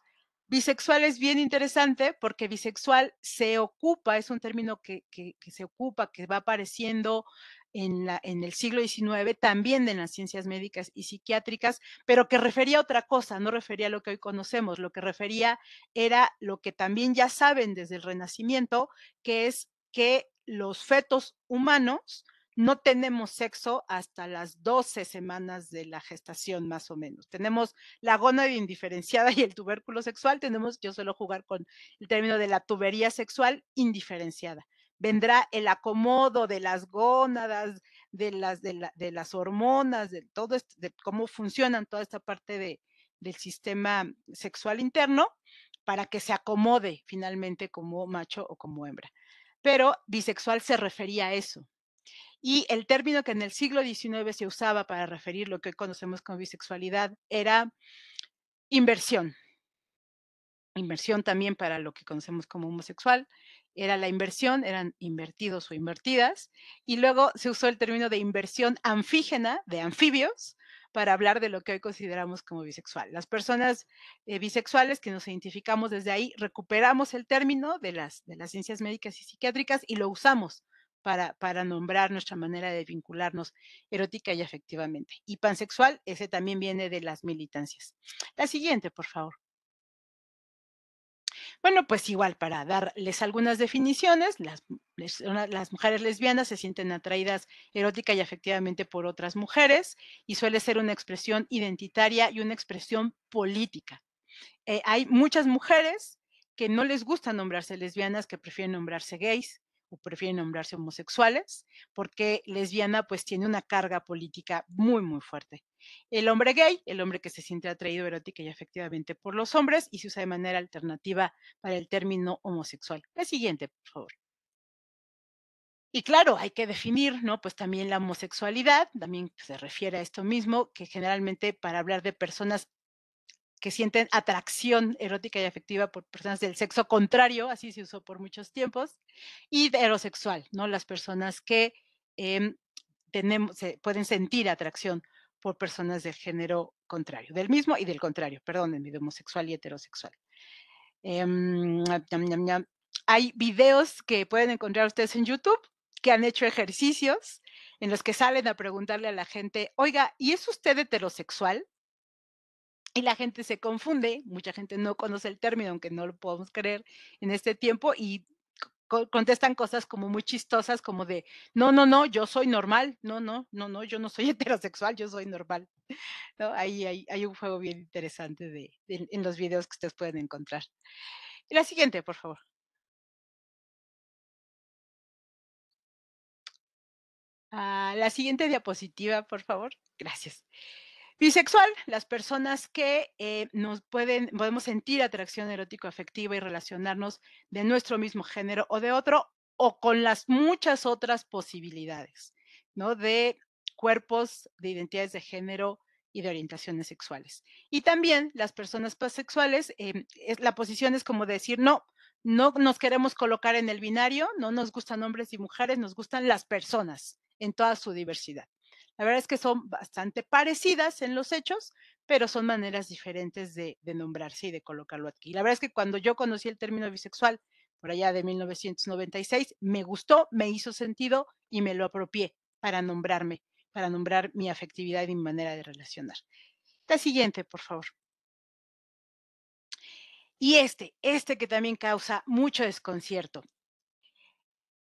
Bisexual es bien interesante porque bisexual se ocupa, es un término que, se ocupa, que va apareciendo en, la, en, el siglo XIX, también en las ciencias médicas y psiquiátricas, pero que refería a otra cosa, no refería a lo que hoy conocemos, lo que refería era lo que también ya saben desde el Renacimiento, que es que los fetos humanos no tenemos sexo hasta las 12 semanas de la gestación, más o menos. Tenemos la gónada indiferenciada y el tubérculo sexual. Tenemos, yo suelo jugar con el término de la tubería sexual indiferenciada. Vendrá el acomodo de las gónadas, de las, hormonas, de todo de cómo funcionan toda esta parte del sistema sexual interno para que se acomode finalmente como macho o como hembra. Pero bisexual se refería a eso, y el término que en el siglo XIX se usaba para referir lo que conocemos como bisexualidad era inversión. Inversión también para lo que conocemos como homosexual. Era la inversión, eran invertidos o invertidas. Y luego se usó el término de inversión anfígena, de anfibios, para hablar de lo que hoy consideramos como bisexual. Las personas eh, bisexuales que nos identificamos desde ahí, recuperamos el término de las ciencias médicas y psiquiátricas y lo usamos para, nombrar nuestra manera de vincularnos erótica y afectivamente. Y pansexual, ese también viene de las militancias. La siguiente, por favor. Bueno, pues igual para darles algunas definiciones, las, mujeres lesbianas se sienten atraídas erótica y afectivamente por otras mujeres y suele ser una expresión identitaria y una expresión política. Eh, hay muchas mujeres que no les gusta nombrarse lesbianas, que prefieren nombrarse gays, o prefieren nombrarse homosexuales, porque lesbiana pues tiene una carga política muy, muy fuerte. El hombre gay, el hombre que se siente atraído erótica y efectivamente por los hombres y se usa de manera alternativa para el término homosexual. La siguiente, por favor. Y claro, hay que definir, ¿no? Pues también la homosexualidad, también se refiere a esto mismo, que generalmente para hablar de personas que sienten atracción erótica y afectiva por personas del sexo contrario, así se usó por muchos tiempos, y heterosexual, ¿no? Las personas que em, pueden sentir atracción por personas del género contrario, del mismo y del contrario, en mi homosexual y heterosexual. Em, hay videos que pueden encontrar ustedes en YouTube que han hecho ejercicios en los que salen a preguntarle a la gente, oiga, ¿y es usted heterosexual? Y la gente se confunde, mucha gente no conoce el término, aunque no lo podemos creer en este tiempo, y contestan cosas como muy chistosas, como de, no, no, no, yo soy normal, no, no, no, no, yo no soy [LAUGHS] heterosexual, yo soy normal. ¿No? hay, un juego bien interesante de, en los videos que ustedes pueden encontrar. la siguiente, por favor. Ah, la siguiente diapositiva, por favor. Gracias. Bisexual, las personas que eh, nos pueden, podemos sentir atracción erótico-afectiva y relacionarnos de nuestro mismo género o de otro, o con las muchas otras posibilidades, ¿no? De cuerpos, de identidades de género y de orientaciones sexuales. Y también las personas pansexuales, em, la posición es como decir, no, no nos queremos colocar en el binario, no nos gustan hombres y mujeres, nos gustan las personas en toda su diversidad. La verdad es que son bastante parecidas en los hechos, pero son maneras diferentes de, nombrarse y de colocarlo aquí. La verdad es que cuando yo conocí el término bisexual, por allá de 1996, me gustó, me hizo sentido y me lo apropié para nombrarme, para nombrar mi afectividad y mi manera de relacionar. La siguiente, por favor. Y este, este que también causa mucho desconcierto,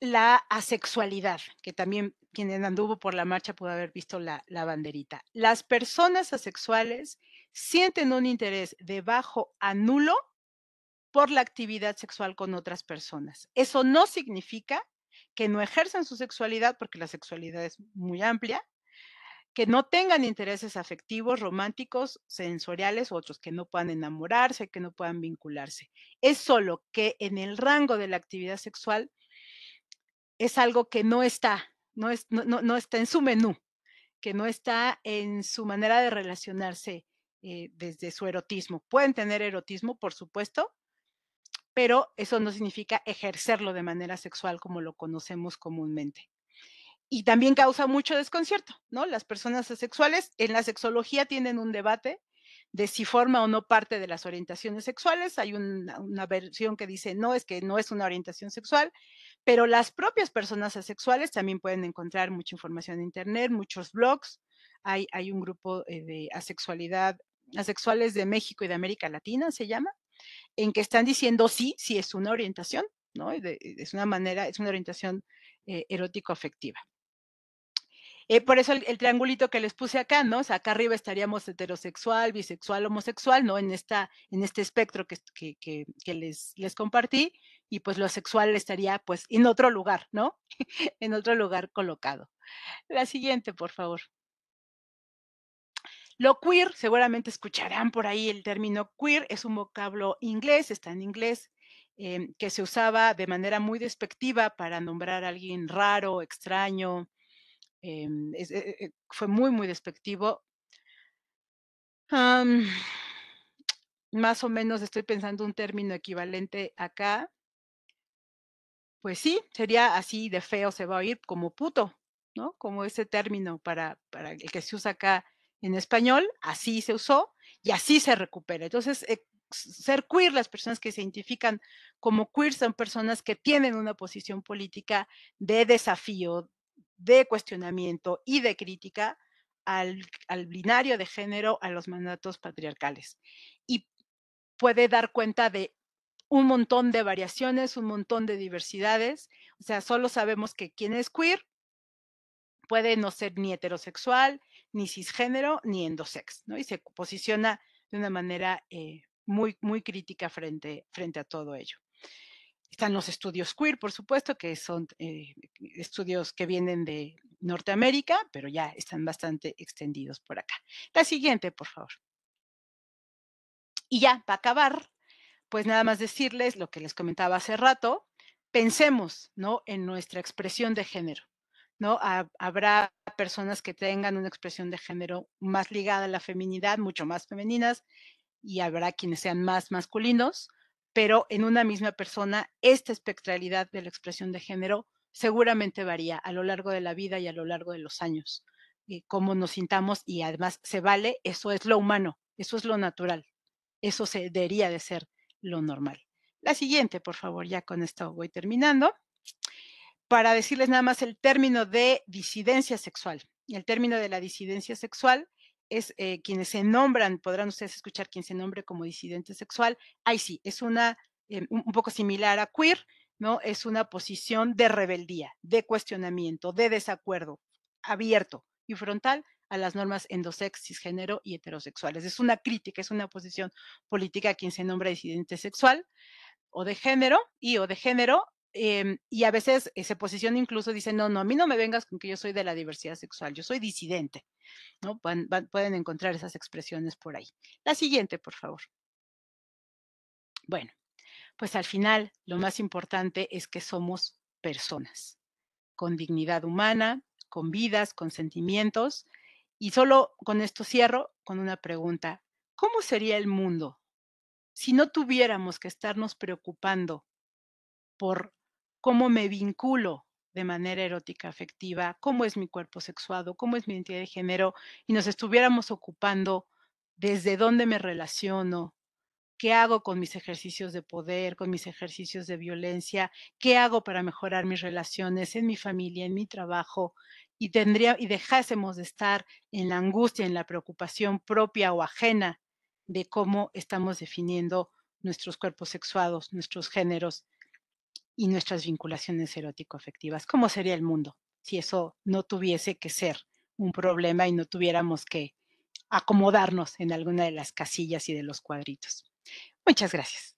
la asexualidad, que también quien anduvo por la marcha pudo haber visto la, banderita. Las personas asexuales sienten un interés de bajo a nulo por la actividad sexual con otras personas. Eso no significa que no ejerzan su sexualidad, porque la sexualidad es muy amplia, que no tengan intereses afectivos, románticos, sensoriales u otros, que no puedan enamorarse, que no puedan vincularse. Es solo que en el rango de la actividad sexual es algo que no está no, está en su menú, que no está en su manera de relacionarse eh, desde su erotismo. Pueden tener erotismo, por supuesto, pero eso no significa ejercerlo de manera sexual como lo conocemos comúnmente. Y también causa mucho desconcierto, ¿no? Las personas asexuales en la sexología tienen un debate de si forma o no parte de las orientaciones sexuales. Hay una, una, versión que dice, no, es que no es una orientación sexual pero las propias personas asexuales también pueden encontrar mucha información en Internet, muchos blogs. Hay, un grupo eh, de asexualidad, asexuales de México y de América Latina, se llama, en que están diciendo sí, sí es una orientación, ¿no? es una manera, es una orientación eh, erótico-afectiva. Eh, por eso el, triangulito que les puse acá, ¿no? acá arriba estaríamos heterosexual, bisexual, homosexual, ¿no? En, esta, en este espectro que, les, les compartí y pues lo sexual estaría pues en otro lugar, ¿no? [LAUGHS] en otro lugar colocado. La siguiente, por favor. Lo queer, seguramente escucharán por ahí el término queer, es un vocablo inglés, está en inglés, em, que se usaba de manera muy despectiva para nombrar a alguien raro, extraño, em, eh, eh, fue muy, muy despectivo. más o menos estoy pensando un término equivalente acá pues sí, sería así de feo se va a oír como puto, ¿no? Como ese término para, para el que se usa acá en español, así se usó y así se recupera. Entonces, eh, ser queer, las personas que se identifican como queer son personas que tienen una posición política de desafío, de cuestionamiento y de crítica al, al binario de género, a los mandatos patriarcales. Y puede dar cuenta de un montón de variaciones, un montón de diversidades. O sea, solo sabemos que quien es queer puede no ser ni heterosexual, ni cisgénero, ni endosex, ¿no? Y se posiciona de una manera eh, muy, muy crítica frente, frente a todo ello. Están los estudios queer, por supuesto, que son eh, estudios que vienen de Norteamérica, pero ya están bastante extendidos por acá. La siguiente, por favor. Y ya, para acabar, pues nada más decirles lo que les comentaba hace rato, pensemos, ¿no? En nuestra expresión de género, ¿no? habrá personas que tengan una expresión de género más ligada a la feminidad, mucho más femeninas, y habrá quienes sean más masculinos, pero en una misma persona esta espectralidad de la expresión de género seguramente varía a lo largo de la vida y a lo largo de los años, y eh, cómo nos sintamos y además se vale, eso es lo humano, eso es lo natural, eso se debería de ser lo normal. La siguiente, por favor, ya con esto voy terminando. Para decirles nada más el término de disidencia sexual. El término de la disidencia sexual es eh, quienes se nombran, podrán ustedes escuchar quien se nombre como disidente sexual. Ahí sí, es una eh, un poco similar a queer, ¿no? Es una posición de rebeldía, de cuestionamiento, de desacuerdo abierto y frontal a las normas endosex, género y heterosexuales. Es una crítica, es una posición política a quien se nombra disidente sexual o de género y o de género em, y a veces esa eh, se incluso, dice, no, no, a mí no me vengas con que yo soy de la diversidad sexual, yo soy disidente, ¿no? pueden encontrar esas expresiones por ahí. La siguiente, por favor. Bueno, pues al final lo más importante es que somos personas, con dignidad humana, con vidas, con sentimientos, y solo con esto cierro con una pregunta. ¿Cómo sería el mundo si no tuviéramos que estarnos preocupando por cómo me vinculo de manera erótica afectiva, cómo es mi cuerpo sexuado, cómo es mi identidad de género, y nos estuviéramos ocupando desde dónde me relaciono, qué hago con mis ejercicios de poder, con mis ejercicios de violencia, qué hago para mejorar mis relaciones en mi familia, en mi trabajo, y, tendría, y dejásemos de estar en la angustia, en la preocupación propia o ajena de cómo estamos definiendo nuestros cuerpos sexuados, nuestros géneros y nuestras vinculaciones erótico-afectivas. ¿Cómo sería el mundo si eso no tuviese que ser un problema y no tuviéramos que acomodarnos en alguna de las casillas y de los cuadritos? Muchas gracias.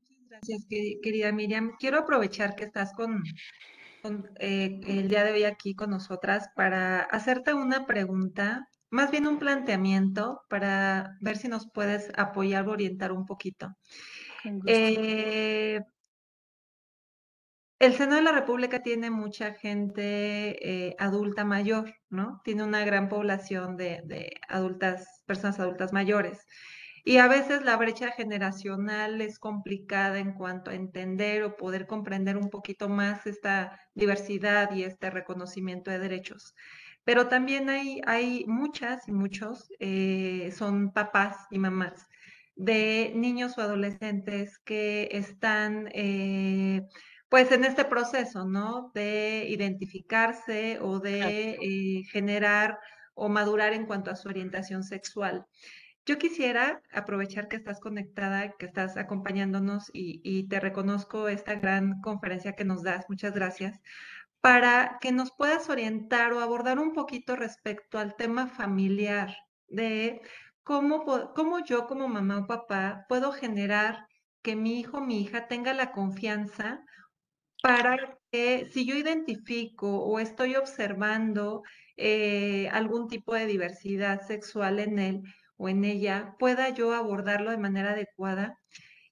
Muchas gracias, querida Miriam. Quiero aprovechar que estás con, eh, el día de hoy aquí con nosotras para hacerte una pregunta, más bien un planteamiento para ver si nos puedes apoyar o orientar un poquito. Eh, el seno de la República tiene mucha gente eh, adulta mayor, ¿no? Tiene una gran población de, de adultas, personas adultas mayores. Y a veces la brecha generacional es complicada en cuanto a entender o poder comprender un poquito más esta diversidad y este reconocimiento de derechos. Pero también hay, hay muchas y muchos, eh, son papás y mamás de niños o adolescentes que están eh, pues en este proceso, ¿no? De identificarse o de eh, generar o madurar en cuanto a su orientación sexual. Yo quisiera aprovechar que estás conectada, que estás acompañándonos y, te reconozco esta gran conferencia que nos das, muchas gracias, para que nos puedas orientar o abordar un poquito respecto al tema familiar, de cómo, cómo yo como mamá o papá puedo generar que mi hijo o mi hija tenga la confianza para que si yo identifico o estoy observando eh, algún tipo de diversidad sexual en él, o en ella pueda yo abordarlo de manera adecuada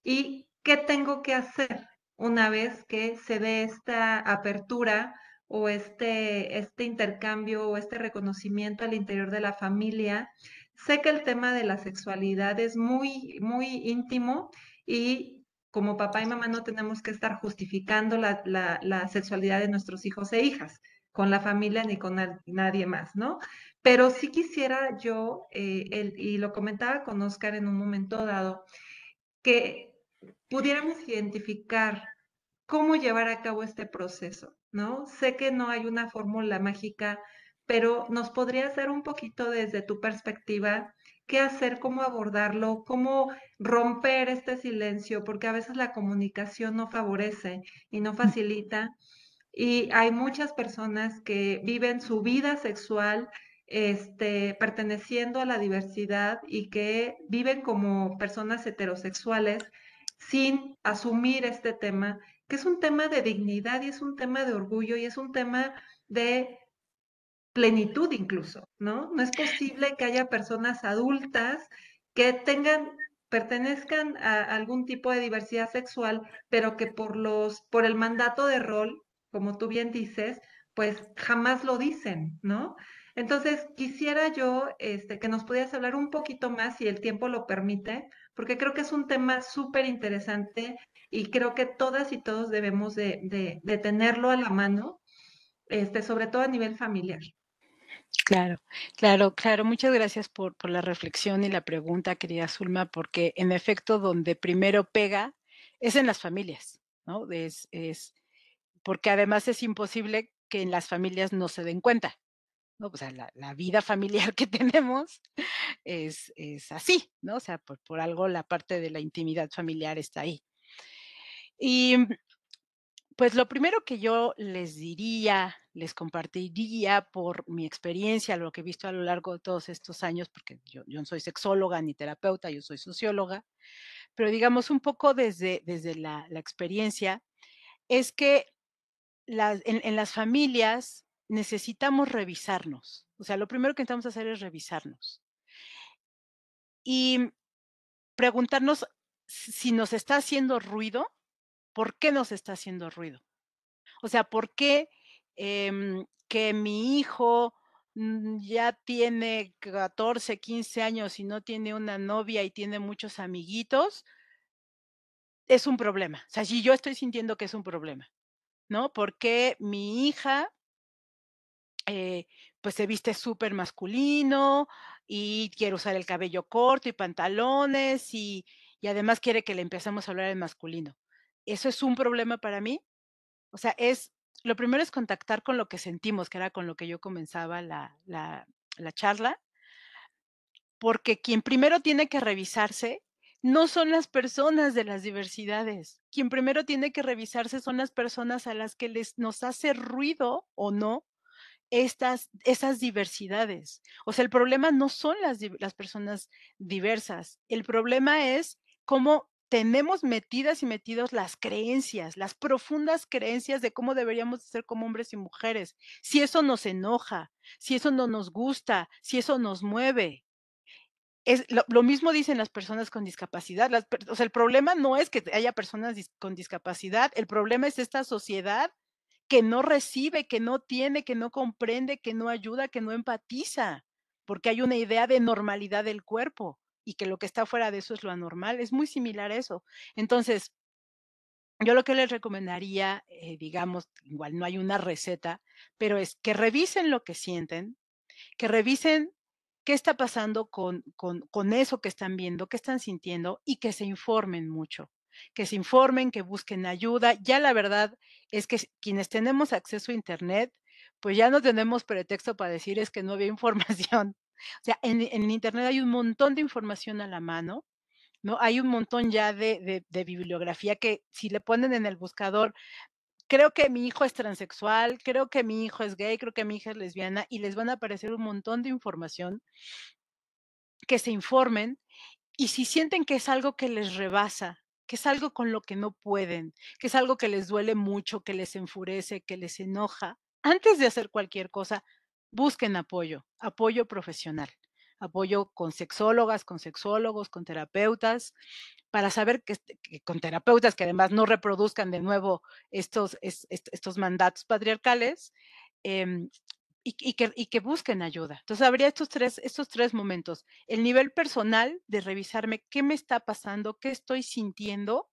y qué tengo que hacer una vez que se dé esta apertura o este, este intercambio o este reconocimiento al interior de la familia. Sé que el tema de la sexualidad es muy, muy íntimo y como papá y mamá no tenemos que estar justificando la, la sexualidad de nuestros hijos e hijas con la familia ni con nadie más, ¿no? Pero sí quisiera yo, eh, y lo comentaba con Oscar en un momento dado, que pudiéramos identificar cómo llevar a cabo este proceso, ¿no? Sé que no hay una fórmula mágica, pero nos podrías dar un poquito desde tu perspectiva qué hacer, cómo abordarlo, cómo romper este silencio, porque a veces la comunicación no favorece y no facilita y hay muchas personas que viven su vida sexual este, perteneciendo a la diversidad y que viven como personas heterosexuales sin asumir este tema, que es un tema de dignidad y es un tema de orgullo y es un tema de plenitud incluso, ¿no? No es posible que haya personas adultas que tengan pertenezcan a algún tipo de diversidad sexual, pero que por los por el mandato de rol como tú bien dices, pues jamás lo dicen, ¿no? Entonces, quisiera yo este, que nos pudieras hablar un poquito más, si el tiempo lo permite, porque creo que es un tema súper interesante y creo que todas y todos debemos de, tenerlo a la mano, este, sobre todo a nivel familiar. Claro, claro, claro. Muchas gracias por, la reflexión y la pregunta, querida Zulma, porque en efecto donde primero pega es en las familias, ¿no? es porque además es imposible que en las familias no se den cuenta. ¿no? O sea, la, vida [LAUGHS] familiar que tenemos es, así, ¿no? O sea, por, algo la parte de la intimidad familiar está ahí. Y pues lo primero que yo les diría, les compartiría por mi experiencia, lo que he visto a lo largo de todos estos años, porque yo, no soy sexóloga ni terapeuta, yo soy socióloga, pero digamos un poco desde, desde la, la experiencia, es que en, las familias necesitamos revisarnos. O sea, lo primero que necesitamos hacer es revisarnos. Y preguntarnos si nos está haciendo ruido, ¿por qué nos está haciendo ruido? O sea, ¿por qué em, que mi hijo ya tiene 14, 15 años y no tiene una novia y tiene muchos amiguitos? Es un problema. O sea, si yo estoy sintiendo que es un problema. ¿no? Porque mi hija, eh, pues se viste súper masculino y quiere usar el cabello corto y pantalones y, además quiere que le empecemos a hablar en masculino. ¿Eso es un problema para mí? O sea, es, lo primero es contactar con lo que sentimos, que era con lo que yo comenzaba la charla, porque quien primero tiene que revisarse no son las personas de las diversidades. Quien primero tiene que revisarse son las personas a las que les, nos hace ruido o no estas, esas diversidades. O sea, el problema no son las, las personas diversas, el problema es cómo tenemos metidas y metidos las creencias, las profundas creencias de cómo deberíamos ser como hombres y mujeres. Si eso nos enoja, si eso no nos gusta, si eso nos mueve, es lo, mismo dicen las personas con discapacidad. o sea, el problema no es que haya personas con discapacidad, el problema es esta sociedad que no recibe, que no tiene, que no comprende, que no ayuda, que no empatiza, porque hay una idea de normalidad del cuerpo y que lo que está fuera de eso es lo anormal. Es muy similar a eso. Entonces, yo lo que les recomendaría, eh, digamos, igual no hay una receta, pero es que revisen lo que sienten, que revisen qué está pasando con, eso que están viendo, qué están sintiendo y que se informen mucho, que se informen, que busquen ayuda. Ya la verdad es que quienes tenemos acceso a Internet, pues ya no tenemos pretexto para decir es que no había [LAUGHS] información. O sea, en, Internet hay un montón de información a la mano. ¿No? Hay un montón ya de, de bibliografía que si le ponen en el buscador creo que mi hijo es transexual, creo que mi hijo es gay, creo que mi hija es lesbiana, y les van a aparecer un montón de información, que se informen, y si sienten que es algo que les rebasa, que es algo con lo que no pueden, que es algo que les duele mucho, que les enfurece, que les enoja, antes de hacer cualquier cosa, busquen apoyo, apoyo profesional apoyo con sexólogas, con sexólogos, con terapeutas, para saber que, este, con terapeutas que además no reproduzcan de nuevo estos, estos mandatos patriarcales. Em, y, que, busquen ayuda. Entonces, habría estos tres, estos tres momentos. El nivel personal de revisarme qué me está pasando, qué estoy sintiendo,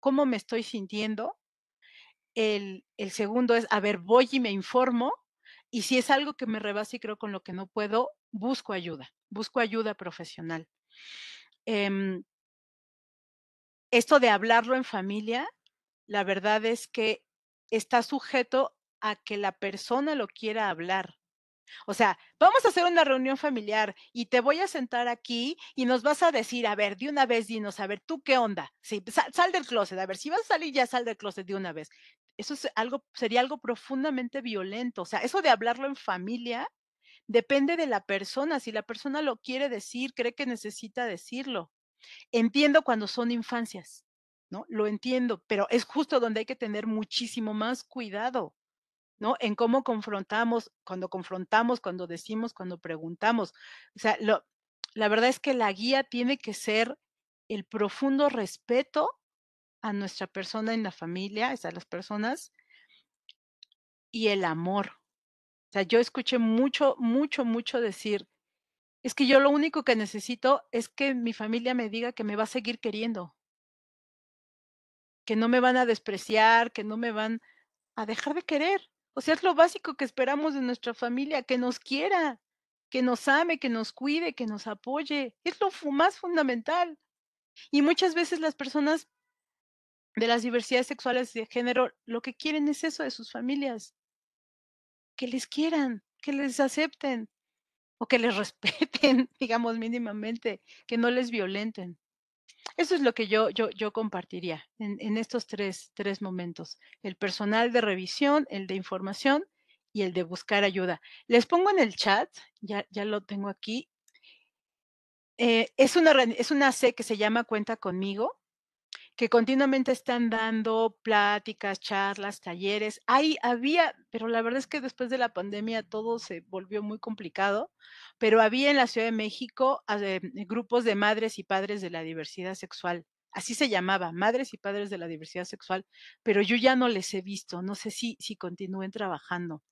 cómo me estoy sintiendo. El, el segundo es, a ver, voy y me informo y si es algo que me rebasa y creo con lo que no puedo, busco ayuda, busco ayuda profesional. Em, esto de hablarlo en familia, la verdad es que está sujeto a que la persona lo quiera hablar. O sea, vamos a hacer una reunión familiar y te voy a sentar aquí y nos vas a decir, a ver, de una vez dinos, a ver, ¿tú qué onda? Sí, sal, sal, del closet, a ver, si vas a salir ya, sal del closet de una vez. Eso es algo, sería algo profundamente violento. O sea, eso de hablarlo en familia depende de la persona. Si la persona lo quiere decir, cree que necesita decirlo. Entiendo cuando son infancias, ¿no? Lo entiendo, pero es justo donde hay que tener muchísimo más cuidado. ¿no? En cómo confrontamos, cuando confrontamos, cuando decimos, cuando preguntamos. O sea, lo, la verdad es que la guía tiene que ser el profundo respeto a nuestra persona en la familia, es a las personas, y el amor. O sea, yo escuché mucho, mucho, mucho decir, es que yo lo único que necesito es que mi familia me diga que me va a seguir queriendo, que no me van a despreciar, que no me van a dejar de querer. O sea, es lo básico que esperamos de nuestra familia, que nos quiera, que nos ame, que nos cuide, que nos apoye. Es lo más fundamental. Y muchas veces las personas de las diversidades sexuales de género, lo que quieren es eso de sus familias, que les quieran, que les acepten o que les [LAUGHS] respeten, digamos mínimamente, que no les violenten. Eso es lo que yo, yo, yo compartiría en, estos tres, tres, momentos, el personal de revisión, el de información y el de buscar ayuda. Les pongo en el chat, ya, ya lo tengo aquí. Eh, es, una, es una C que se llama Cuenta conmigo que continuamente están dando pláticas, charlas, talleres. Ahí había, pero la verdad es que después de la pandemia todo se volvió muy complicado, pero había en la Ciudad de México ah, mm, grupos de madres y padres de la diversidad sexual. Así se llamaba, Madres y Padres de la Diversidad Sexual, pero yo ya no les he visto, no sé si, si continúen trabajando,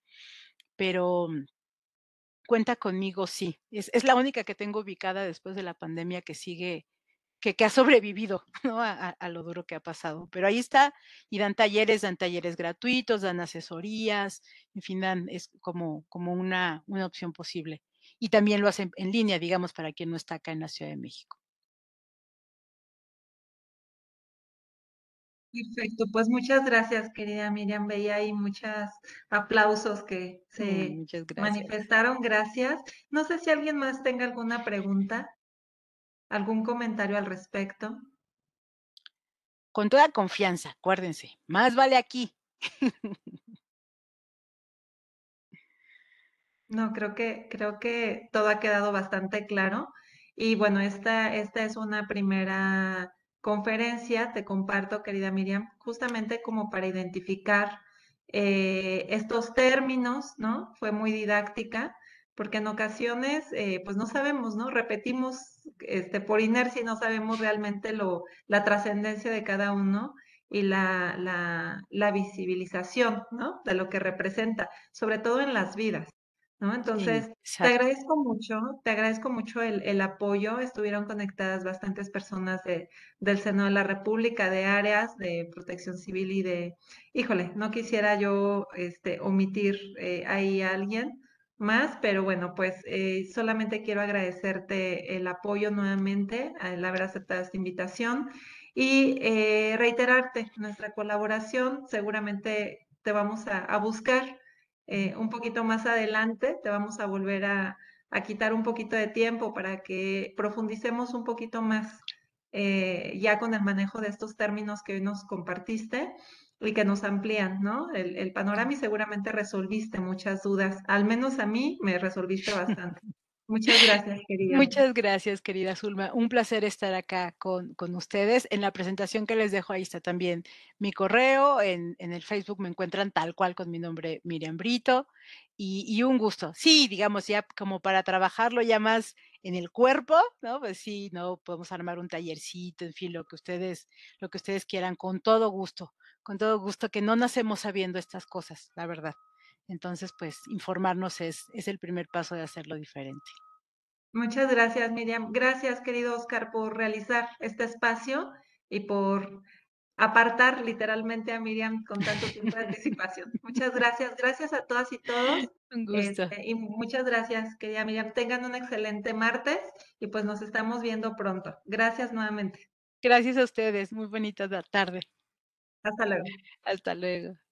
pero mm, cuenta conmigo, sí, es la única que tengo ubicada después de la pandemia que sigue, que, ha sobrevivido [LAUGHS] a, lo duro que ha pasado. Pero ahí está, y dan talleres, dan talleres gratuitos, dan asesorías, en fin, es como, como una, opción posible. Y también lo hacen en línea, digamos, para quien no está acá en la Ciudad de México. Perfecto, pues muchas gracias, querida Miriam veía y muchos aplausos que mm, se manifestaron. Gracias. No sé si alguien más tenga alguna pregunta. ¿Algún comentario al respecto? Con toda confianza, acuérdense, más vale aquí. [LAUGHS] No, creo que, creo que todo ha quedado bastante claro. Y bueno, esta, esta es una primera conferencia, te comparto, querida Miriam, justamente como para identificar eh, estos términos, ¿no? Fue muy didáctica porque en ocasiones eh, pues no sabemos, ¿no? Repetimos este, por inercia no sabemos realmente lo, la trascendencia de cada uno y la, la, visibilización, ¿no? De lo que representa, sobre todo en las vidas, ¿no? Entonces, te agradezco mucho, te agradezco mucho el, apoyo, estuvieron conectadas bastantes personas de, del Senado de la República, de áreas de protección civil y de, híjole, no quisiera yo este, omitir eh, ahí a alguien, más, pero bueno, pues eh, solamente quiero agradecerte el apoyo nuevamente, al haber aceptado esta invitación y eh, reiterarte nuestra colaboración. Seguramente te vamos a, buscar eh, un poquito más adelante, te vamos a volver a, a, quitar un poquito de tiempo para que profundicemos un poquito más ya con el manejo de estos términos que hoy nos compartiste y que nos amplían, ¿no? El, panorama y seguramente resolviste muchas dudas. Al menos a mí me resolviste bastante. [LAUGHS] Muchas gracias, querida. Muchas gracias, querida Zulma. Un placer estar acá con, con ustedes. En la presentación que les dejo ahí está también mi correo. En, en el Facebook me encuentran tal cual con mi nombre Miriam Brito. Y, y un gusto. Sí, digamos, ya como para trabajarlo ya más en el cuerpo, ¿no? Pues sí, ¿no? Podemos armar un tallercito, en fin, lo que ustedes, lo que ustedes quieran, con todo gusto, con todo gusto, que no nacemos sabiendo estas cosas, la verdad. Entonces, pues informarnos es, es el primer paso de hacerlo diferente. Muchas gracias, Miriam. Gracias, querido Oscar, por realizar este espacio y por apartar literalmente a Miriam con tanto tiempo de anticipación. Muchas gracias, gracias a todas y todos. Un gusto. Este, y muchas gracias, querida Miriam. Tengan un excelente martes y pues nos estamos viendo pronto. Gracias nuevamente. Gracias a ustedes, muy bonita tarde. Hasta luego. Hasta luego.